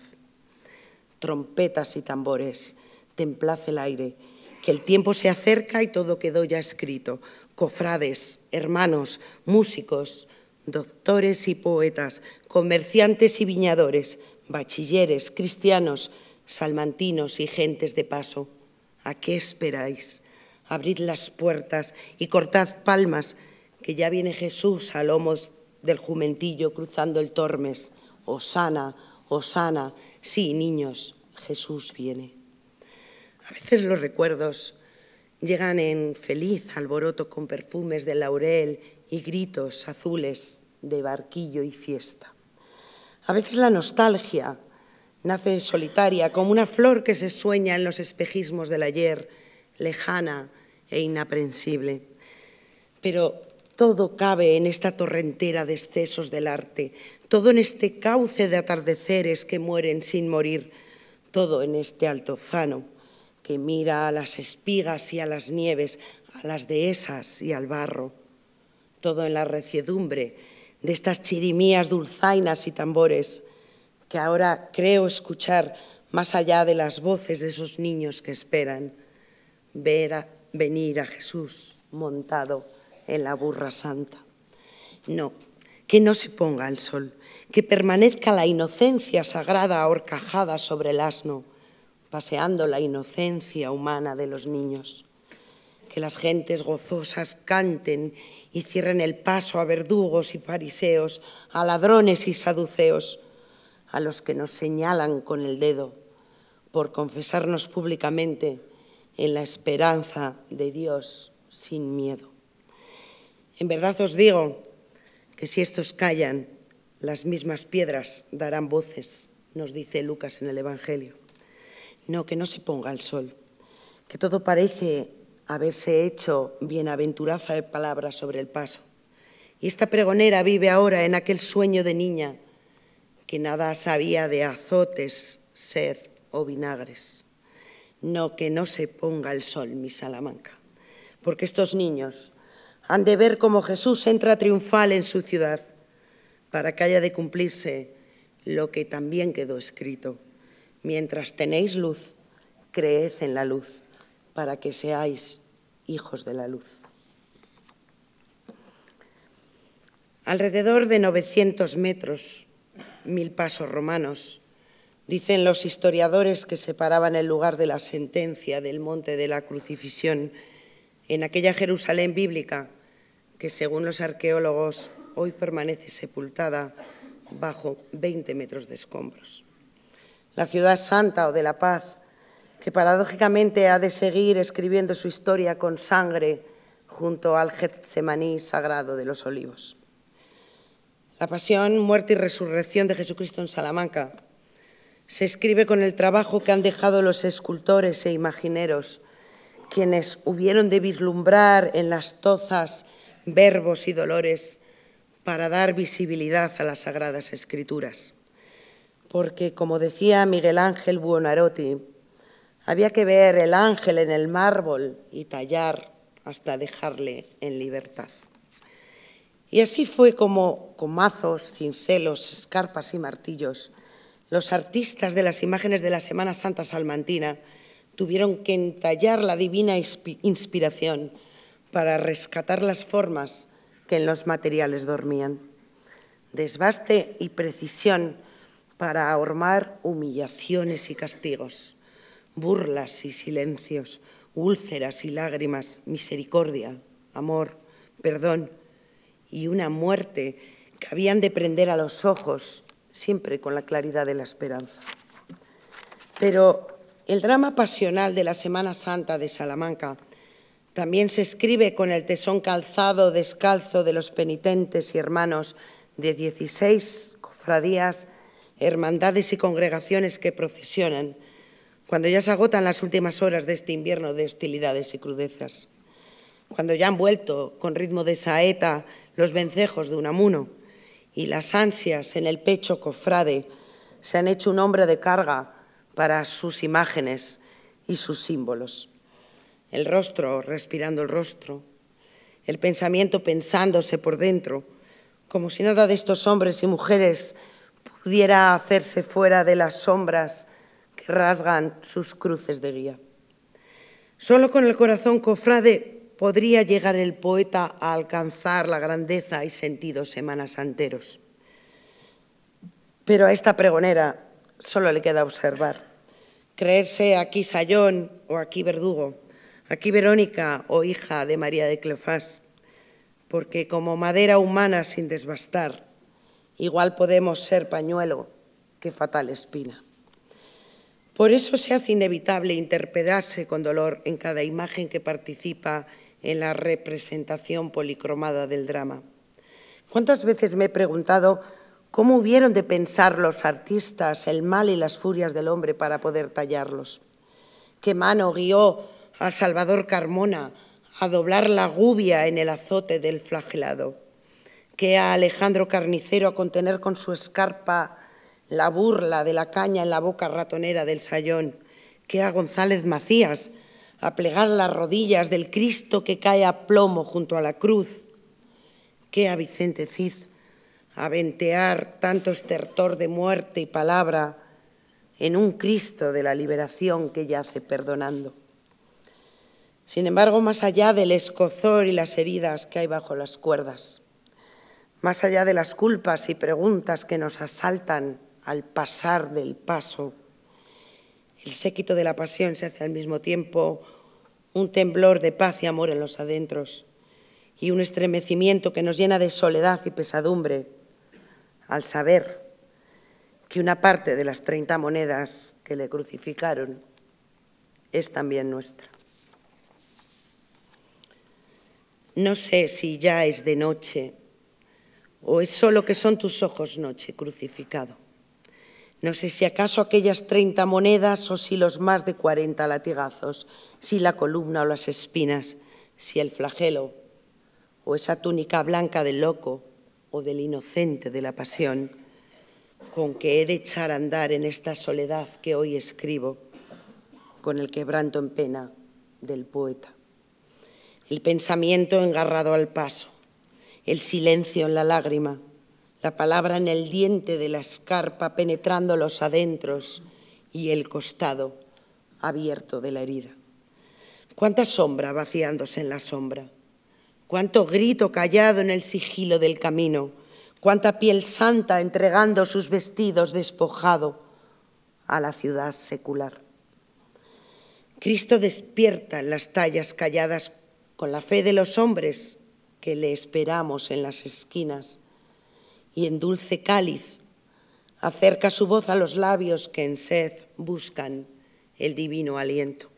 trompetas y tambores. Templaz el aire, que el tiempo se acerca y todo quedó ya escrito. Cofrades, hermanos, músicos, doctores y poetas, comerciantes y viñadores, bachilleres, cristianos, salmantinos y gentes de paso. ¿A qué esperáis? Abrid las puertas y cortad palmas, que ya viene Jesús a lomos del jumentillo cruzando el Tormes. Osana, Osana, Sí, niños, Jesús viene. A veces los recuerdos llegan en feliz alboroto con perfumes de laurel y gritos azules de barquillo y fiesta. A veces la nostalgia nace solitaria, como una flor que se sueña en los espejismos del ayer, lejana e inaprensible. Pero todo cabe en esta torrentera de excesos del arte, todo en este cauce de atardeceres que mueren sin morir, todo en este altozano que mira a las espigas y a las nieves, a las dehesas y al barro, todo en la reciedumbre de estas chirimías dulzainas y tambores que ahora creo escuchar más allá de las voces de esos niños que esperan ver a, venir a Jesús montado en la burra santa. No, que no se ponga el sol, que permanezca la inocencia sagrada ahorcajada sobre el asno, paseando la inocencia humana de los niños. Que las gentes gozosas canten y cierren el paso a verdugos y fariseos, a ladrones y saduceos, a los que nos señalan con el dedo por confesarnos públicamente en la esperanza de Dios sin miedo. En verdad os digo que si estos callan, las mismas piedras darán voces, nos dice Lucas en el Evangelio. No, que no se ponga el sol, que todo parece haberse hecho bienaventuraza de palabras sobre el paso. Y esta pregonera vive ahora en aquel sueño de niña que nada sabía de azotes, sed o vinagres. No, que no se ponga el sol, mi Salamanca, porque estos niños han de ver cómo Jesús entra triunfal en su ciudad, para que haya de cumplirse lo que también quedó escrito. Mientras tenéis luz, creed en la luz, para que seáis hijos de la luz. Alrededor de 900 metros, mil pasos romanos, dicen los historiadores que separaban el lugar de la sentencia del monte de la crucifixión en aquella Jerusalén bíblica que según los arqueólogos hoy permanece sepultada bajo 20 metros de escombros. La ciudad santa o de la paz, que paradójicamente ha de seguir escribiendo su historia con sangre junto al Getsemaní sagrado de los olivos. La pasión, muerte y resurrección de Jesucristo en Salamanca se escribe con el trabajo que han dejado los escultores e imagineros, quienes hubieron de vislumbrar en las tozas verbos y dolores para dar visibilidad a las Sagradas Escrituras. Porque, como decía Miguel Ángel Buonarotti, había que ver el ángel en el mármol y tallar hasta dejarle en libertad. Y así fue como, con mazos, cincelos, escarpas y martillos, los artistas de las imágenes de la Semana Santa Salmantina tuvieron que entallar la divina inspiración para rescatar las formas que en los materiales dormían. Desbaste y precisión para ahormar humillaciones y castigos, burlas y silencios, úlceras y lágrimas, misericordia, amor, perdón y una muerte que habían de prender a los ojos, siempre con la claridad de la esperanza. Pero el drama pasional de la Semana Santa de Salamanca también se escribe con el tesón calzado descalzo de los penitentes y hermanos de dieciséis cofradías, hermandades y congregaciones que procesionan, cuando ya se agotan las últimas horas de este invierno de hostilidades y crudezas, cuando ya han vuelto con ritmo de saeta los vencejos de Unamuno y las ansias en el pecho cofrade se han hecho un hombre de carga para sus imágenes y sus símbolos el rostro respirando el rostro, el pensamiento pensándose por dentro, como si nada de estos hombres y mujeres pudiera hacerse fuera de las sombras que rasgan sus cruces de guía. Solo con el corazón cofrade podría llegar el poeta a alcanzar la grandeza y sentido semanas enteros. Pero a esta pregonera solo le queda observar, creerse aquí Sayón o aquí Verdugo, Aquí Verónica, o hija de María de Cleofás, porque como madera humana sin desbastar, igual podemos ser pañuelo que fatal espina. Por eso se hace inevitable interpelarse con dolor en cada imagen que participa en la representación policromada del drama. ¿Cuántas veces me he preguntado cómo hubieron de pensar los artistas el mal y las furias del hombre para poder tallarlos? ¿Qué mano guió a Salvador Carmona a doblar la gubia en el azote del flagelado, que a Alejandro Carnicero a contener con su escarpa la burla de la caña en la boca ratonera del sayón, que a González Macías a plegar las rodillas del Cristo que cae a plomo junto a la cruz, que a Vicente Cid a ventear tanto estertor de muerte y palabra en un Cristo de la liberación que yace perdonando. Sin embargo, más allá del escozor y las heridas que hay bajo las cuerdas, más allá de las culpas y preguntas que nos asaltan al pasar del paso, el séquito de la pasión se hace al mismo tiempo un temblor de paz y amor en los adentros y un estremecimiento que nos llena de soledad y pesadumbre al saber que una parte de las 30 monedas que le crucificaron es también nuestra. No sé si ya es de noche o es solo que son tus ojos noche, crucificado. No sé si acaso aquellas 30 monedas o si los más de 40 latigazos, si la columna o las espinas, si el flagelo o esa túnica blanca del loco o del inocente de la pasión con que he de echar a andar en esta soledad que hoy escribo, con el quebranto en pena del poeta el pensamiento engarrado al paso, el silencio en la lágrima, la palabra en el diente de la escarpa penetrando los adentros y el costado abierto de la herida. Cuánta sombra vaciándose en la sombra, cuánto grito callado en el sigilo del camino, cuánta piel santa entregando sus vestidos despojado a la ciudad secular. Cristo despierta en las tallas calladas con la fe de los hombres que le esperamos en las esquinas, y en dulce cáliz acerca su voz a los labios que en sed buscan el divino aliento.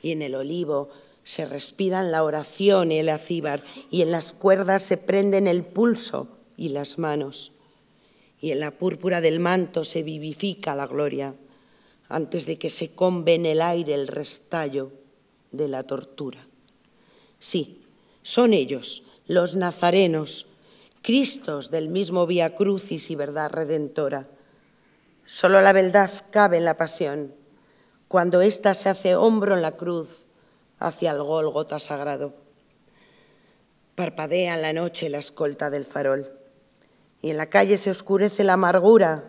Y en el olivo se respiran la oración y el acíbar, y en las cuerdas se prenden el pulso y las manos, y en la púrpura del manto se vivifica la gloria, antes de que se combe en el aire el restallo de la tortura. Sí, son ellos, los nazarenos, Cristos del mismo Vía Crucis y verdad redentora. Solo la verdad cabe en la pasión, cuando ésta se hace hombro en la cruz hacia el Gólgota sagrado. Parpadea en la noche la escolta del farol, y en la calle se oscurece la amargura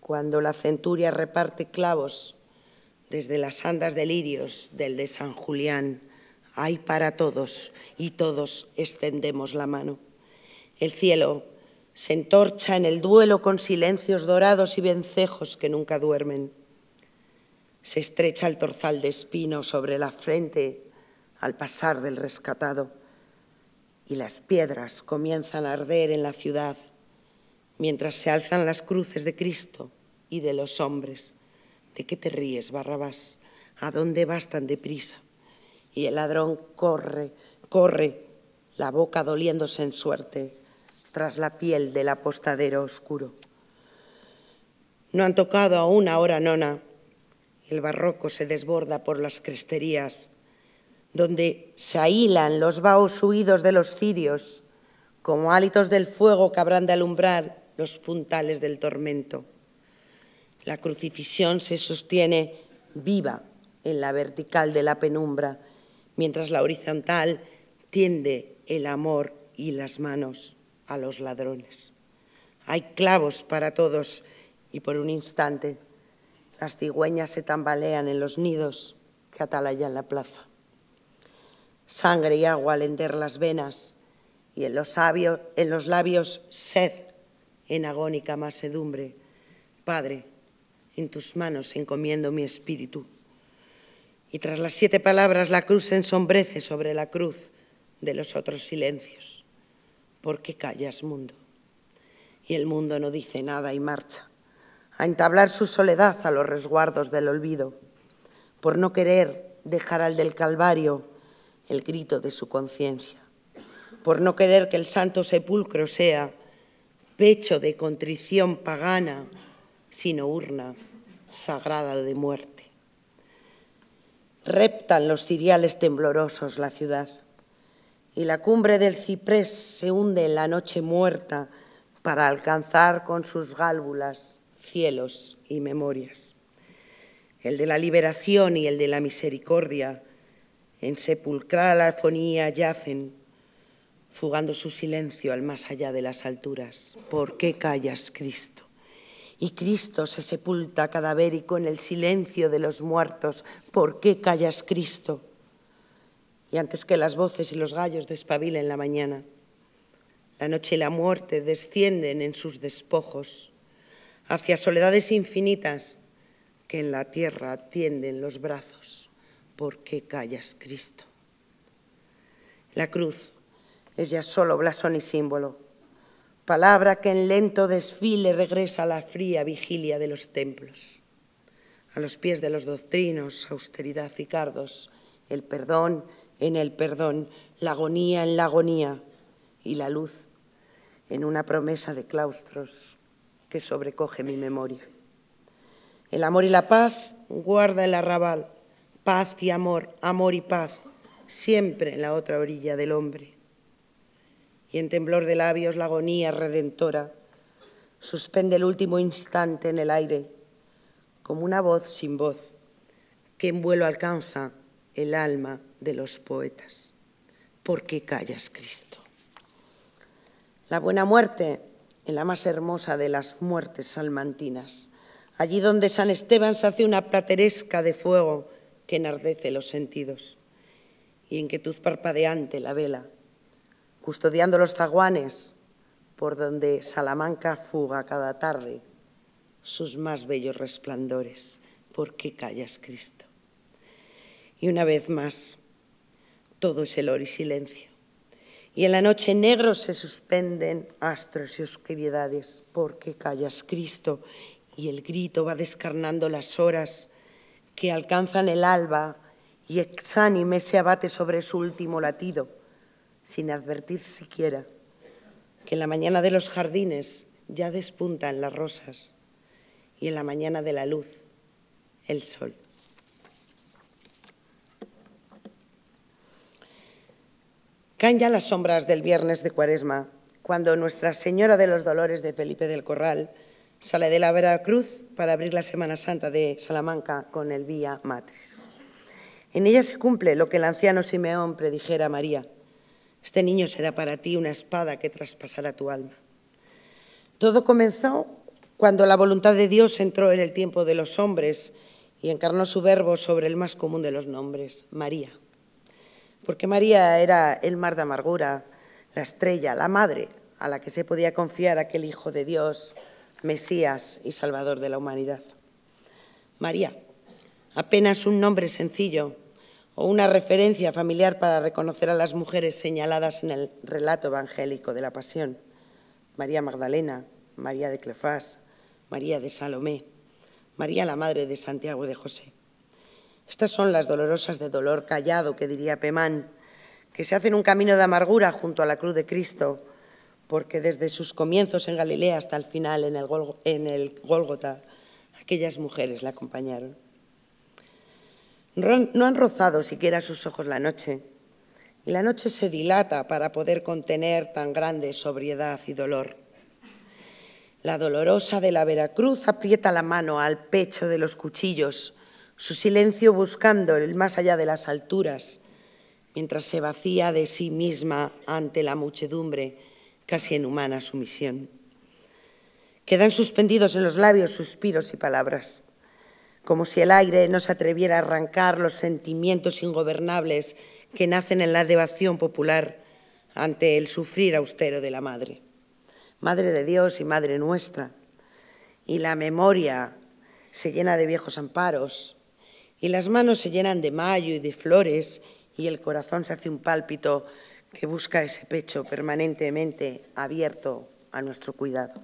cuando la centuria reparte clavos desde las andas lirios del de San Julián hay para todos y todos extendemos la mano. El cielo se entorcha en el duelo con silencios dorados y vencejos que nunca duermen. Se estrecha el torzal de espino sobre la frente al pasar del rescatado y las piedras comienzan a arder en la ciudad mientras se alzan las cruces de Cristo y de los hombres. ¿De qué te ríes, Barrabás? ¿A dónde vas tan deprisa? y el ladrón corre, corre, la boca doliéndose en suerte, tras la piel del apostadero oscuro. No han tocado aún a hora nona, el barroco se desborda por las cresterías, donde se ahilan los vaos huidos de los cirios, como hálitos del fuego que habrán de alumbrar los puntales del tormento. La crucifixión se sostiene viva en la vertical de la penumbra, mientras la horizontal tiende el amor y las manos a los ladrones. Hay clavos para todos y por un instante las cigüeñas se tambalean en los nidos que atalayan la plaza. Sangre y agua al hender las venas y en los, en los labios sed en agónica masedumbre. Padre, en tus manos encomiendo mi espíritu. Y tras las siete palabras, la cruz ensombrece sobre la cruz de los otros silencios. ¿Por qué callas, mundo? Y el mundo no dice nada y marcha, a entablar su soledad a los resguardos del olvido, por no querer dejar al del Calvario el grito de su conciencia, por no querer que el santo sepulcro sea pecho de contrición pagana, sino urna sagrada de muerte reptan los ciriales temblorosos la ciudad. Y la cumbre del ciprés se hunde en la noche muerta para alcanzar con sus gálvulas cielos y memorias. El de la liberación y el de la misericordia en sepulcral afonía yacen, fugando su silencio al más allá de las alturas. ¿Por qué callas, Cristo? y Cristo se sepulta cadavérico en el silencio de los muertos. ¿Por qué callas, Cristo? Y antes que las voces y los gallos despabilen la mañana, la noche y la muerte descienden en sus despojos hacia soledades infinitas que en la tierra tienden los brazos. ¿Por qué callas, Cristo? La cruz es ya solo blasón y símbolo palabra que en lento desfile regresa a la fría vigilia de los templos. A los pies de los doctrinos, austeridad y cardos, el perdón en el perdón, la agonía en la agonía y la luz en una promesa de claustros que sobrecoge mi memoria. El amor y la paz guarda el arrabal, paz y amor, amor y paz, siempre en la otra orilla del hombre y en temblor de labios la agonía redentora suspende el último instante en el aire, como una voz sin voz que en vuelo alcanza el alma de los poetas. ¿Por qué callas, Cristo? La buena muerte en la más hermosa de las muertes salmantinas, allí donde San Esteban se hace una plateresca de fuego que enardece los sentidos y en que tuz parpadeante la vela custodiando los zaguanes por donde Salamanca fuga cada tarde sus más bellos resplandores. ¿Por qué callas, Cristo? Y una vez más, todo es oro y silencio. Y en la noche negro se suspenden astros y oscuridades. ¿Por qué callas, Cristo? Y el grito va descarnando las horas que alcanzan el alba y exánime se abate sobre su último latido sin advertir siquiera que en la mañana de los jardines ya despuntan las rosas y en la mañana de la luz el sol. Caen ya las sombras del viernes de cuaresma, cuando Nuestra Señora de los Dolores de Felipe del Corral sale de la Veracruz para abrir la Semana Santa de Salamanca con el Vía matris En ella se cumple lo que el anciano Simeón predijera a María este niño será para ti una espada que traspasará tu alma. Todo comenzó cuando la voluntad de Dios entró en el tiempo de los hombres y encarnó su verbo sobre el más común de los nombres, María. Porque María era el mar de amargura, la estrella, la madre a la que se podía confiar aquel Hijo de Dios, Mesías y Salvador de la humanidad. María, apenas un nombre sencillo, o una referencia familiar para reconocer a las mujeres señaladas en el relato evangélico de la Pasión, María Magdalena, María de Clefás, María de Salomé, María la Madre de Santiago de José. Estas son las dolorosas de dolor callado, que diría Pemán, que se hacen un camino de amargura junto a la cruz de Cristo, porque desde sus comienzos en Galilea hasta el final en el, en el Gólgota, aquellas mujeres la acompañaron. No han rozado siquiera sus ojos la noche, y la noche se dilata para poder contener tan grande sobriedad y dolor. La dolorosa de la Veracruz aprieta la mano al pecho de los cuchillos, su silencio buscando el más allá de las alturas, mientras se vacía de sí misma ante la muchedumbre, casi en humana sumisión. Quedan suspendidos en los labios suspiros y palabras como si el aire no se atreviera a arrancar los sentimientos ingobernables que nacen en la devoción popular ante el sufrir austero de la Madre, Madre de Dios y Madre nuestra. Y la memoria se llena de viejos amparos, y las manos se llenan de mayo y de flores, y el corazón se hace un pálpito que busca ese pecho permanentemente abierto a nuestro cuidado.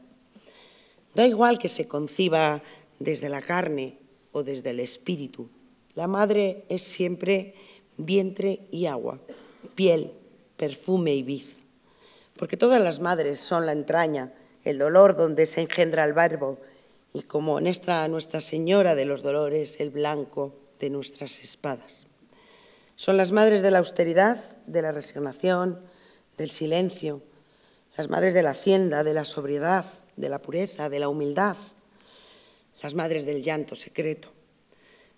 Da igual que se conciba desde la carne, o desde el espíritu. La madre es siempre vientre y agua, piel, perfume y vid. Porque todas las madres son la entraña, el dolor donde se engendra el barbo, y como en Nuestra Señora de los Dolores, el blanco de nuestras espadas. Son las madres de la austeridad, de la resignación, del silencio, las madres de la hacienda, de la sobriedad, de la pureza, de la humildad, las madres del llanto secreto,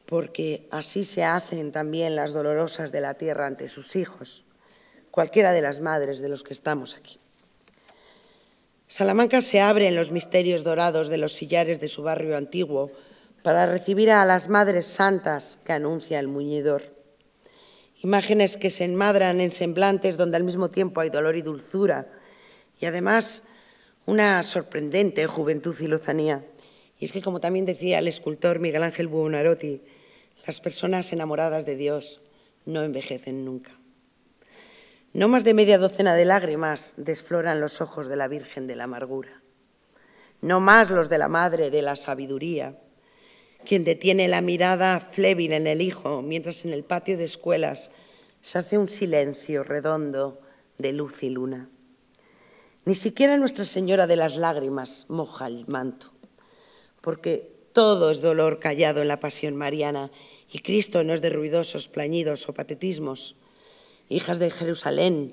porque así se hacen también las dolorosas de la tierra ante sus hijos, cualquiera de las madres de los que estamos aquí. Salamanca se abre en los misterios dorados de los sillares de su barrio antiguo para recibir a las madres santas que anuncia el muñidor. Imágenes que se enmadran en semblantes donde al mismo tiempo hay dolor y dulzura y además una sorprendente juventud y lozanía. Y es que, como también decía el escultor Miguel Ángel Buonarotti, las personas enamoradas de Dios no envejecen nunca. No más de media docena de lágrimas desfloran los ojos de la Virgen de la Amargura, no más los de la Madre de la Sabiduría, quien detiene la mirada flébil en el Hijo, mientras en el patio de escuelas se hace un silencio redondo de luz y luna. Ni siquiera Nuestra Señora de las Lágrimas moja el manto porque todo es dolor callado en la pasión mariana, y Cristo no es de ruidosos plañidos o patetismos. Hijas de Jerusalén,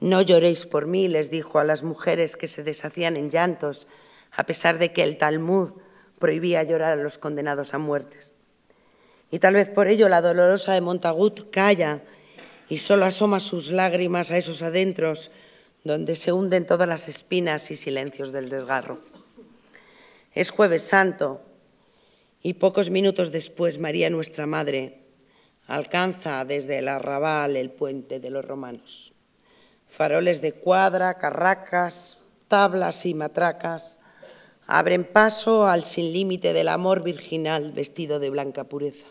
no lloréis por mí, les dijo a las mujeres que se deshacían en llantos, a pesar de que el Talmud prohibía llorar a los condenados a muertes. Y tal vez por ello la dolorosa de Montagut calla y solo asoma sus lágrimas a esos adentros donde se hunden todas las espinas y silencios del desgarro. Es jueves santo y pocos minutos después María nuestra Madre alcanza desde el arrabal el puente de los romanos. Faroles de cuadra, carracas, tablas y matracas abren paso al sin límite del amor virginal vestido de blanca pureza.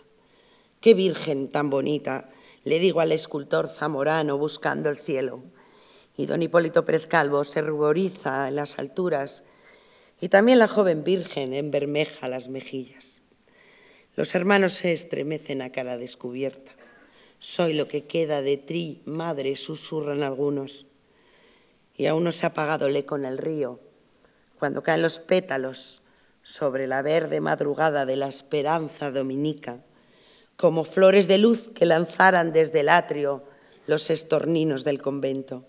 ¡Qué virgen tan bonita! le digo al escultor zamorano buscando el cielo. Y don Hipólito Pérez Calvo se ruboriza en las alturas y también la joven virgen bermeja las mejillas. Los hermanos se estremecen a cara descubierta. Soy lo que queda de tri, madre, susurran algunos. Y aún no se ha apagado el eco en el río, cuando caen los pétalos sobre la verde madrugada de la esperanza dominica, como flores de luz que lanzaran desde el atrio los estorninos del convento.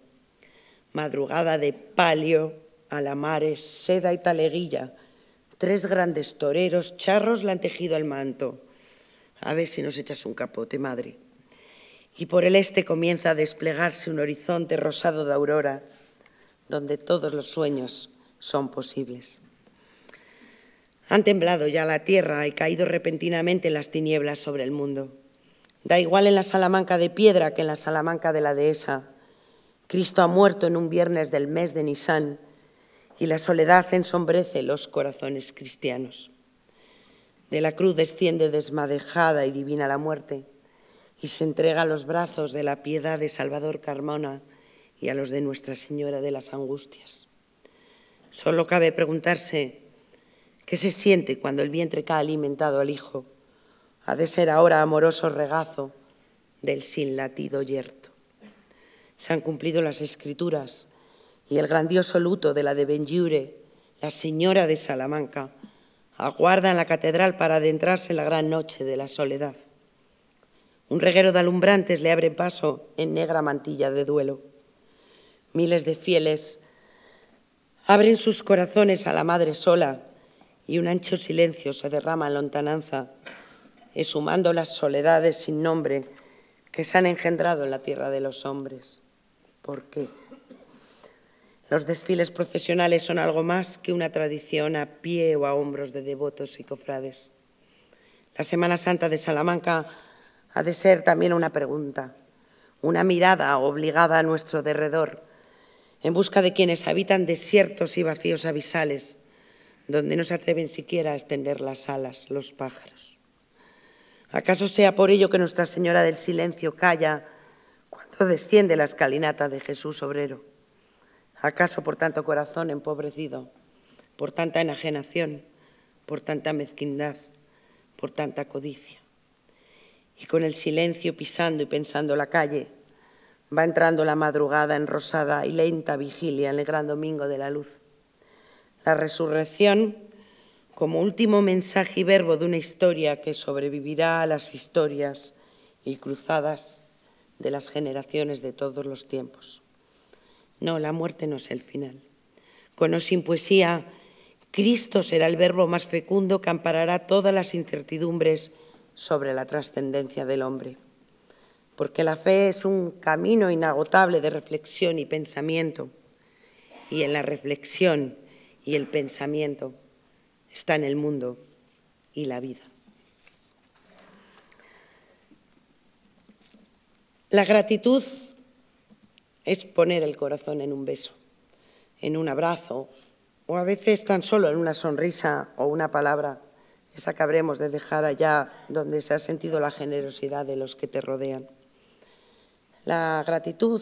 Madrugada de palio, alamares, seda y taleguilla. Tres grandes toreros, charros le han tejido el manto. A ver si nos echas un capote, madre. Y por el este comienza a desplegarse un horizonte rosado de aurora, donde todos los sueños son posibles. Han temblado ya la tierra y caído repentinamente las tinieblas sobre el mundo. Da igual en la Salamanca de piedra que en la Salamanca de la dehesa. Cristo ha muerto en un viernes del mes de Nisán y la soledad ensombrece los corazones cristianos. De la cruz desciende desmadejada y divina la muerte y se entrega a los brazos de la piedad de Salvador Carmona y a los de Nuestra Señora de las Angustias. Solo cabe preguntarse qué se siente cuando el vientre que ha alimentado al Hijo ha de ser ahora amoroso regazo del sin latido yerto. Se han cumplido las escrituras y el grandioso luto de la de Benjure, la señora de Salamanca, aguarda en la catedral para adentrarse en la gran noche de la soledad. Un reguero de alumbrantes le abre paso en negra mantilla de duelo. Miles de fieles abren sus corazones a la madre sola y un ancho silencio se derrama en lontananza, exhumando las soledades sin nombre que se han engendrado en la tierra de los hombres. ¿Por qué? Los desfiles procesionales son algo más que una tradición a pie o a hombros de devotos y cofrades. La Semana Santa de Salamanca ha de ser también una pregunta, una mirada obligada a nuestro derredor, en busca de quienes habitan desiertos y vacíos abisales, donde no se atreven siquiera a extender las alas los pájaros. ¿Acaso sea por ello que Nuestra Señora del Silencio calla cuando desciende la escalinata de Jesús Obrero? ¿Acaso por tanto corazón empobrecido, por tanta enajenación, por tanta mezquindad, por tanta codicia? Y con el silencio pisando y pensando la calle, va entrando la madrugada en rosada y lenta vigilia en el gran domingo de la luz. La resurrección, como último mensaje y verbo de una historia que sobrevivirá a las historias y cruzadas de las generaciones de todos los tiempos. No, la muerte no es el final. Con o sin poesía, Cristo será el verbo más fecundo que amparará todas las incertidumbres sobre la trascendencia del hombre. Porque la fe es un camino inagotable de reflexión y pensamiento. Y en la reflexión y el pensamiento está en el mundo y la vida. La gratitud es poner el corazón en un beso, en un abrazo o a veces tan solo en una sonrisa o una palabra, esa que habremos de dejar allá donde se ha sentido la generosidad de los que te rodean. La gratitud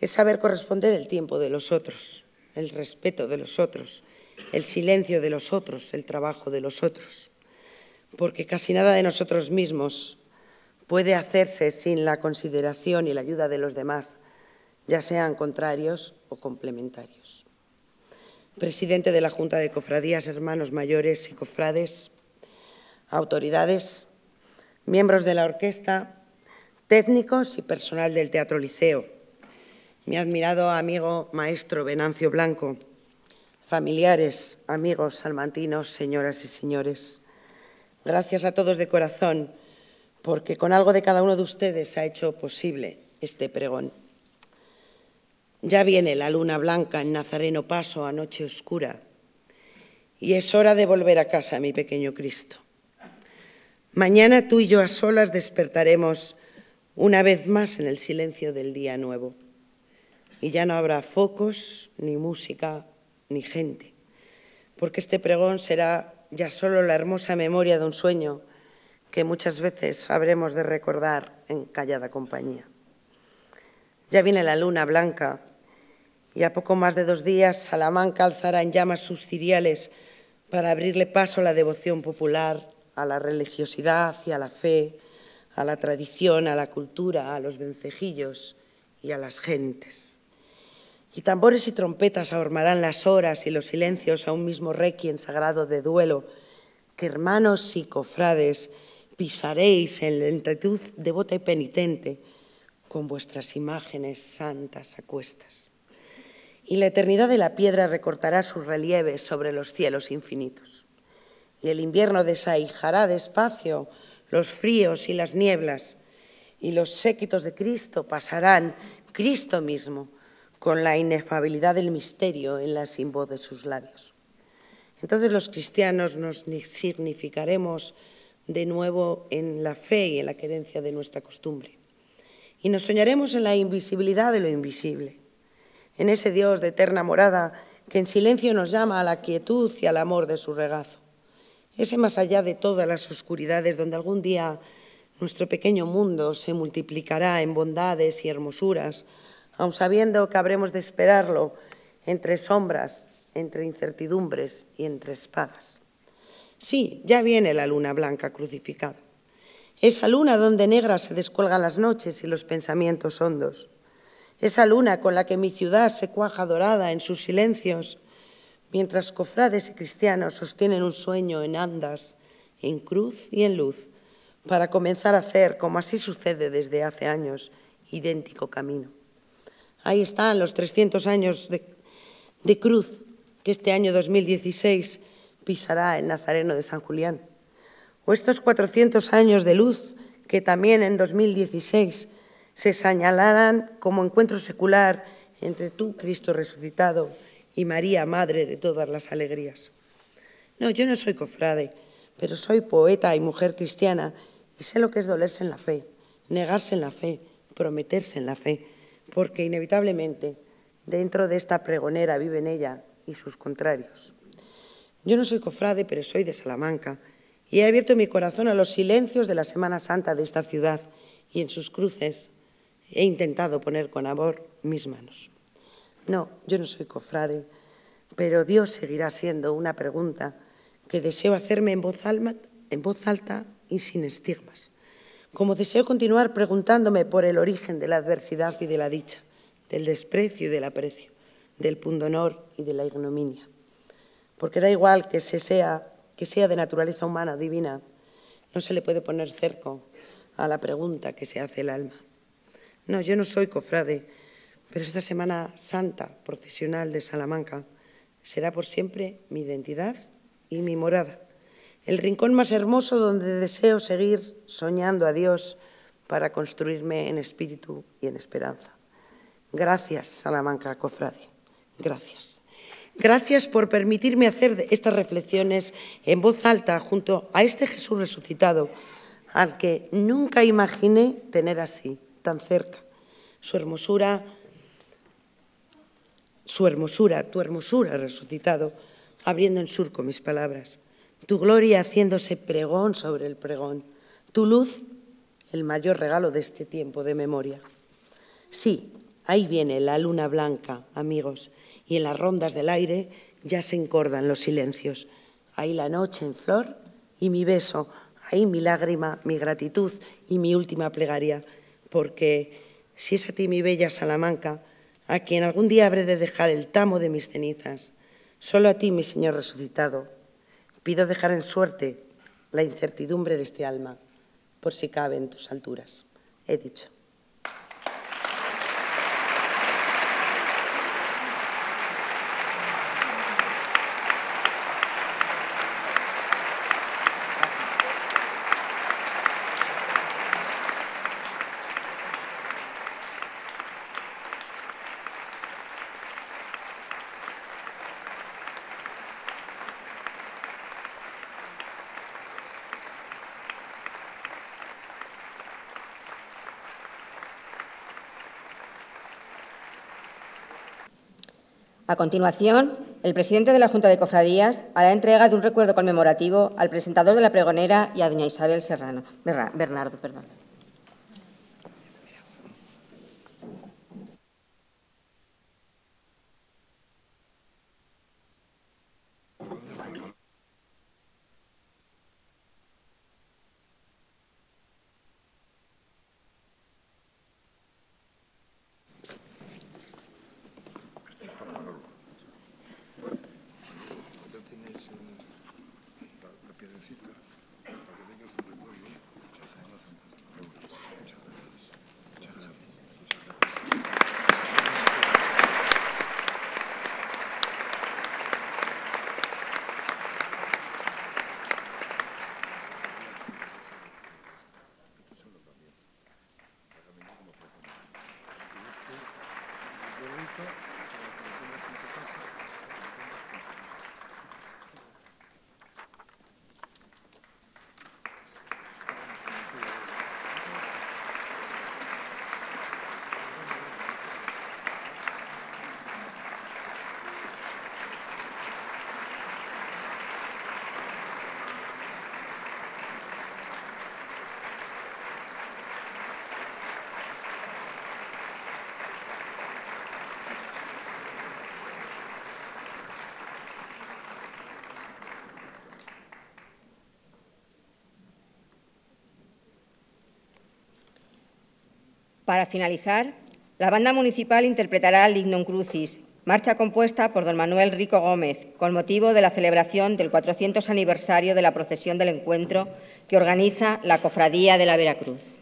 es saber corresponder el tiempo de los otros, el respeto de los otros, el silencio de los otros, el trabajo de los otros, porque casi nada de nosotros mismos puede hacerse sin la consideración y la ayuda de los demás ya sean contrarios o complementarios. Presidente de la Junta de Cofradías, hermanos mayores y cofrades, autoridades, miembros de la orquesta, técnicos y personal del Teatro Liceo, mi admirado amigo maestro Venancio Blanco, familiares, amigos salmantinos, señoras y señores, gracias a todos de corazón porque con algo de cada uno de ustedes ha hecho posible este pregón. Ya viene la luna blanca en Nazareno Paso a noche oscura y es hora de volver a casa, mi pequeño Cristo. Mañana tú y yo a solas despertaremos una vez más en el silencio del día nuevo y ya no habrá focos, ni música, ni gente, porque este pregón será ya solo la hermosa memoria de un sueño que muchas veces habremos de recordar en callada compañía. Ya viene la luna blanca y a poco más de dos días Salamanca alzará en llamas sus ciriales para abrirle paso a la devoción popular, a la religiosidad y a la fe, a la tradición, a la cultura, a los vencejillos y a las gentes. Y tambores y trompetas ahormarán las horas y los silencios a un mismo requiem sagrado de duelo, que hermanos y cofrades pisaréis en lentitud devota y penitente con vuestras imágenes santas a cuestas y la eternidad de la piedra recortará sus relieves sobre los cielos infinitos. Y el invierno desahijará despacio los fríos y las nieblas, y los séquitos de Cristo pasarán, Cristo mismo, con la inefabilidad del misterio en la sin de sus labios. Entonces los cristianos nos significaremos de nuevo en la fe y en la querencia de nuestra costumbre. Y nos soñaremos en la invisibilidad de lo invisible, en ese Dios de eterna morada que en silencio nos llama a la quietud y al amor de su regazo. Ese más allá de todas las oscuridades donde algún día nuestro pequeño mundo se multiplicará en bondades y hermosuras, aun sabiendo que habremos de esperarlo entre sombras, entre incertidumbres y entre espadas. Sí, ya viene la luna blanca crucificada. Esa luna donde negras se descuelgan las noches y los pensamientos hondos esa luna con la que mi ciudad se cuaja dorada en sus silencios, mientras cofrades y cristianos sostienen un sueño en andas, en cruz y en luz, para comenzar a hacer, como así sucede desde hace años, idéntico camino. Ahí están los 300 años de, cruz que este año 2016 pisará el Nazareno de San Julián, o estos 400 años de luz que también en 2016 se señalarán como encuentro secular entre tú, Cristo resucitado, y María, Madre de todas las alegrías. No, yo no soy cofrade, pero soy poeta y mujer cristiana y sé lo que es dolerse en la fe, negarse en la fe, prometerse en la fe, porque inevitablemente dentro de esta pregonera viven ella y sus contrarios. Yo no soy cofrade, pero soy de Salamanca y he abierto mi corazón a los silencios de la Semana Santa de esta ciudad y en sus cruces he intentado poner con amor mis manos. No, yo no soy cofrade, pero Dios seguirá siendo una pregunta que deseo hacerme en voz, en voz alta y sin estigmas. Como deseo continuar preguntándome por el origen de la adversidad y de la dicha, del desprecio y del aprecio, del pundonor y de la ignominia. Porque da igual que, sea, que sea de naturaleza humana o divina, no se le puede poner cerco a la pregunta que se hace el alma. No, yo no soy cofrade, pero esta Semana Santa procesional de Salamanca será por siempre mi identidad y mi morada, el rincón más hermoso donde deseo seguir soñando a Dios para construirme en espíritu y en esperanza. Gracias, Salamanca Cofrade. Gracias. Gracias por permitirme hacer estas reflexiones en voz alta junto a este Jesús resucitado, al que nunca imaginé tener así tan cerca. Su hermosura, su hermosura, tu hermosura resucitado, abriendo en surco mis palabras. Tu gloria haciéndose pregón sobre el pregón. Tu luz, el mayor regalo de este tiempo de memoria. Sí, ahí viene la luna blanca, amigos, y en las rondas del aire ya se encordan los silencios. Ahí la noche en flor y mi beso, ahí mi lágrima, mi gratitud y mi última plegaria porque si es a ti mi bella Salamanca, a quien algún día habré de dejar el tamo de mis cenizas, solo a ti, mi Señor resucitado, pido dejar en suerte la incertidumbre de este alma, por si cabe en tus alturas. He dicho. A continuación, el presidente de la Junta de Cofradías hará entrega de un recuerdo conmemorativo al presentador de la pregonera y a doña Isabel Serrano, Bernardo. Perdón. Para finalizar, la banda municipal interpretará Lignum Crucis, marcha compuesta por don Manuel Rico Gómez, con motivo de la celebración del 400 aniversario de la procesión del encuentro que organiza la Cofradía de la Veracruz.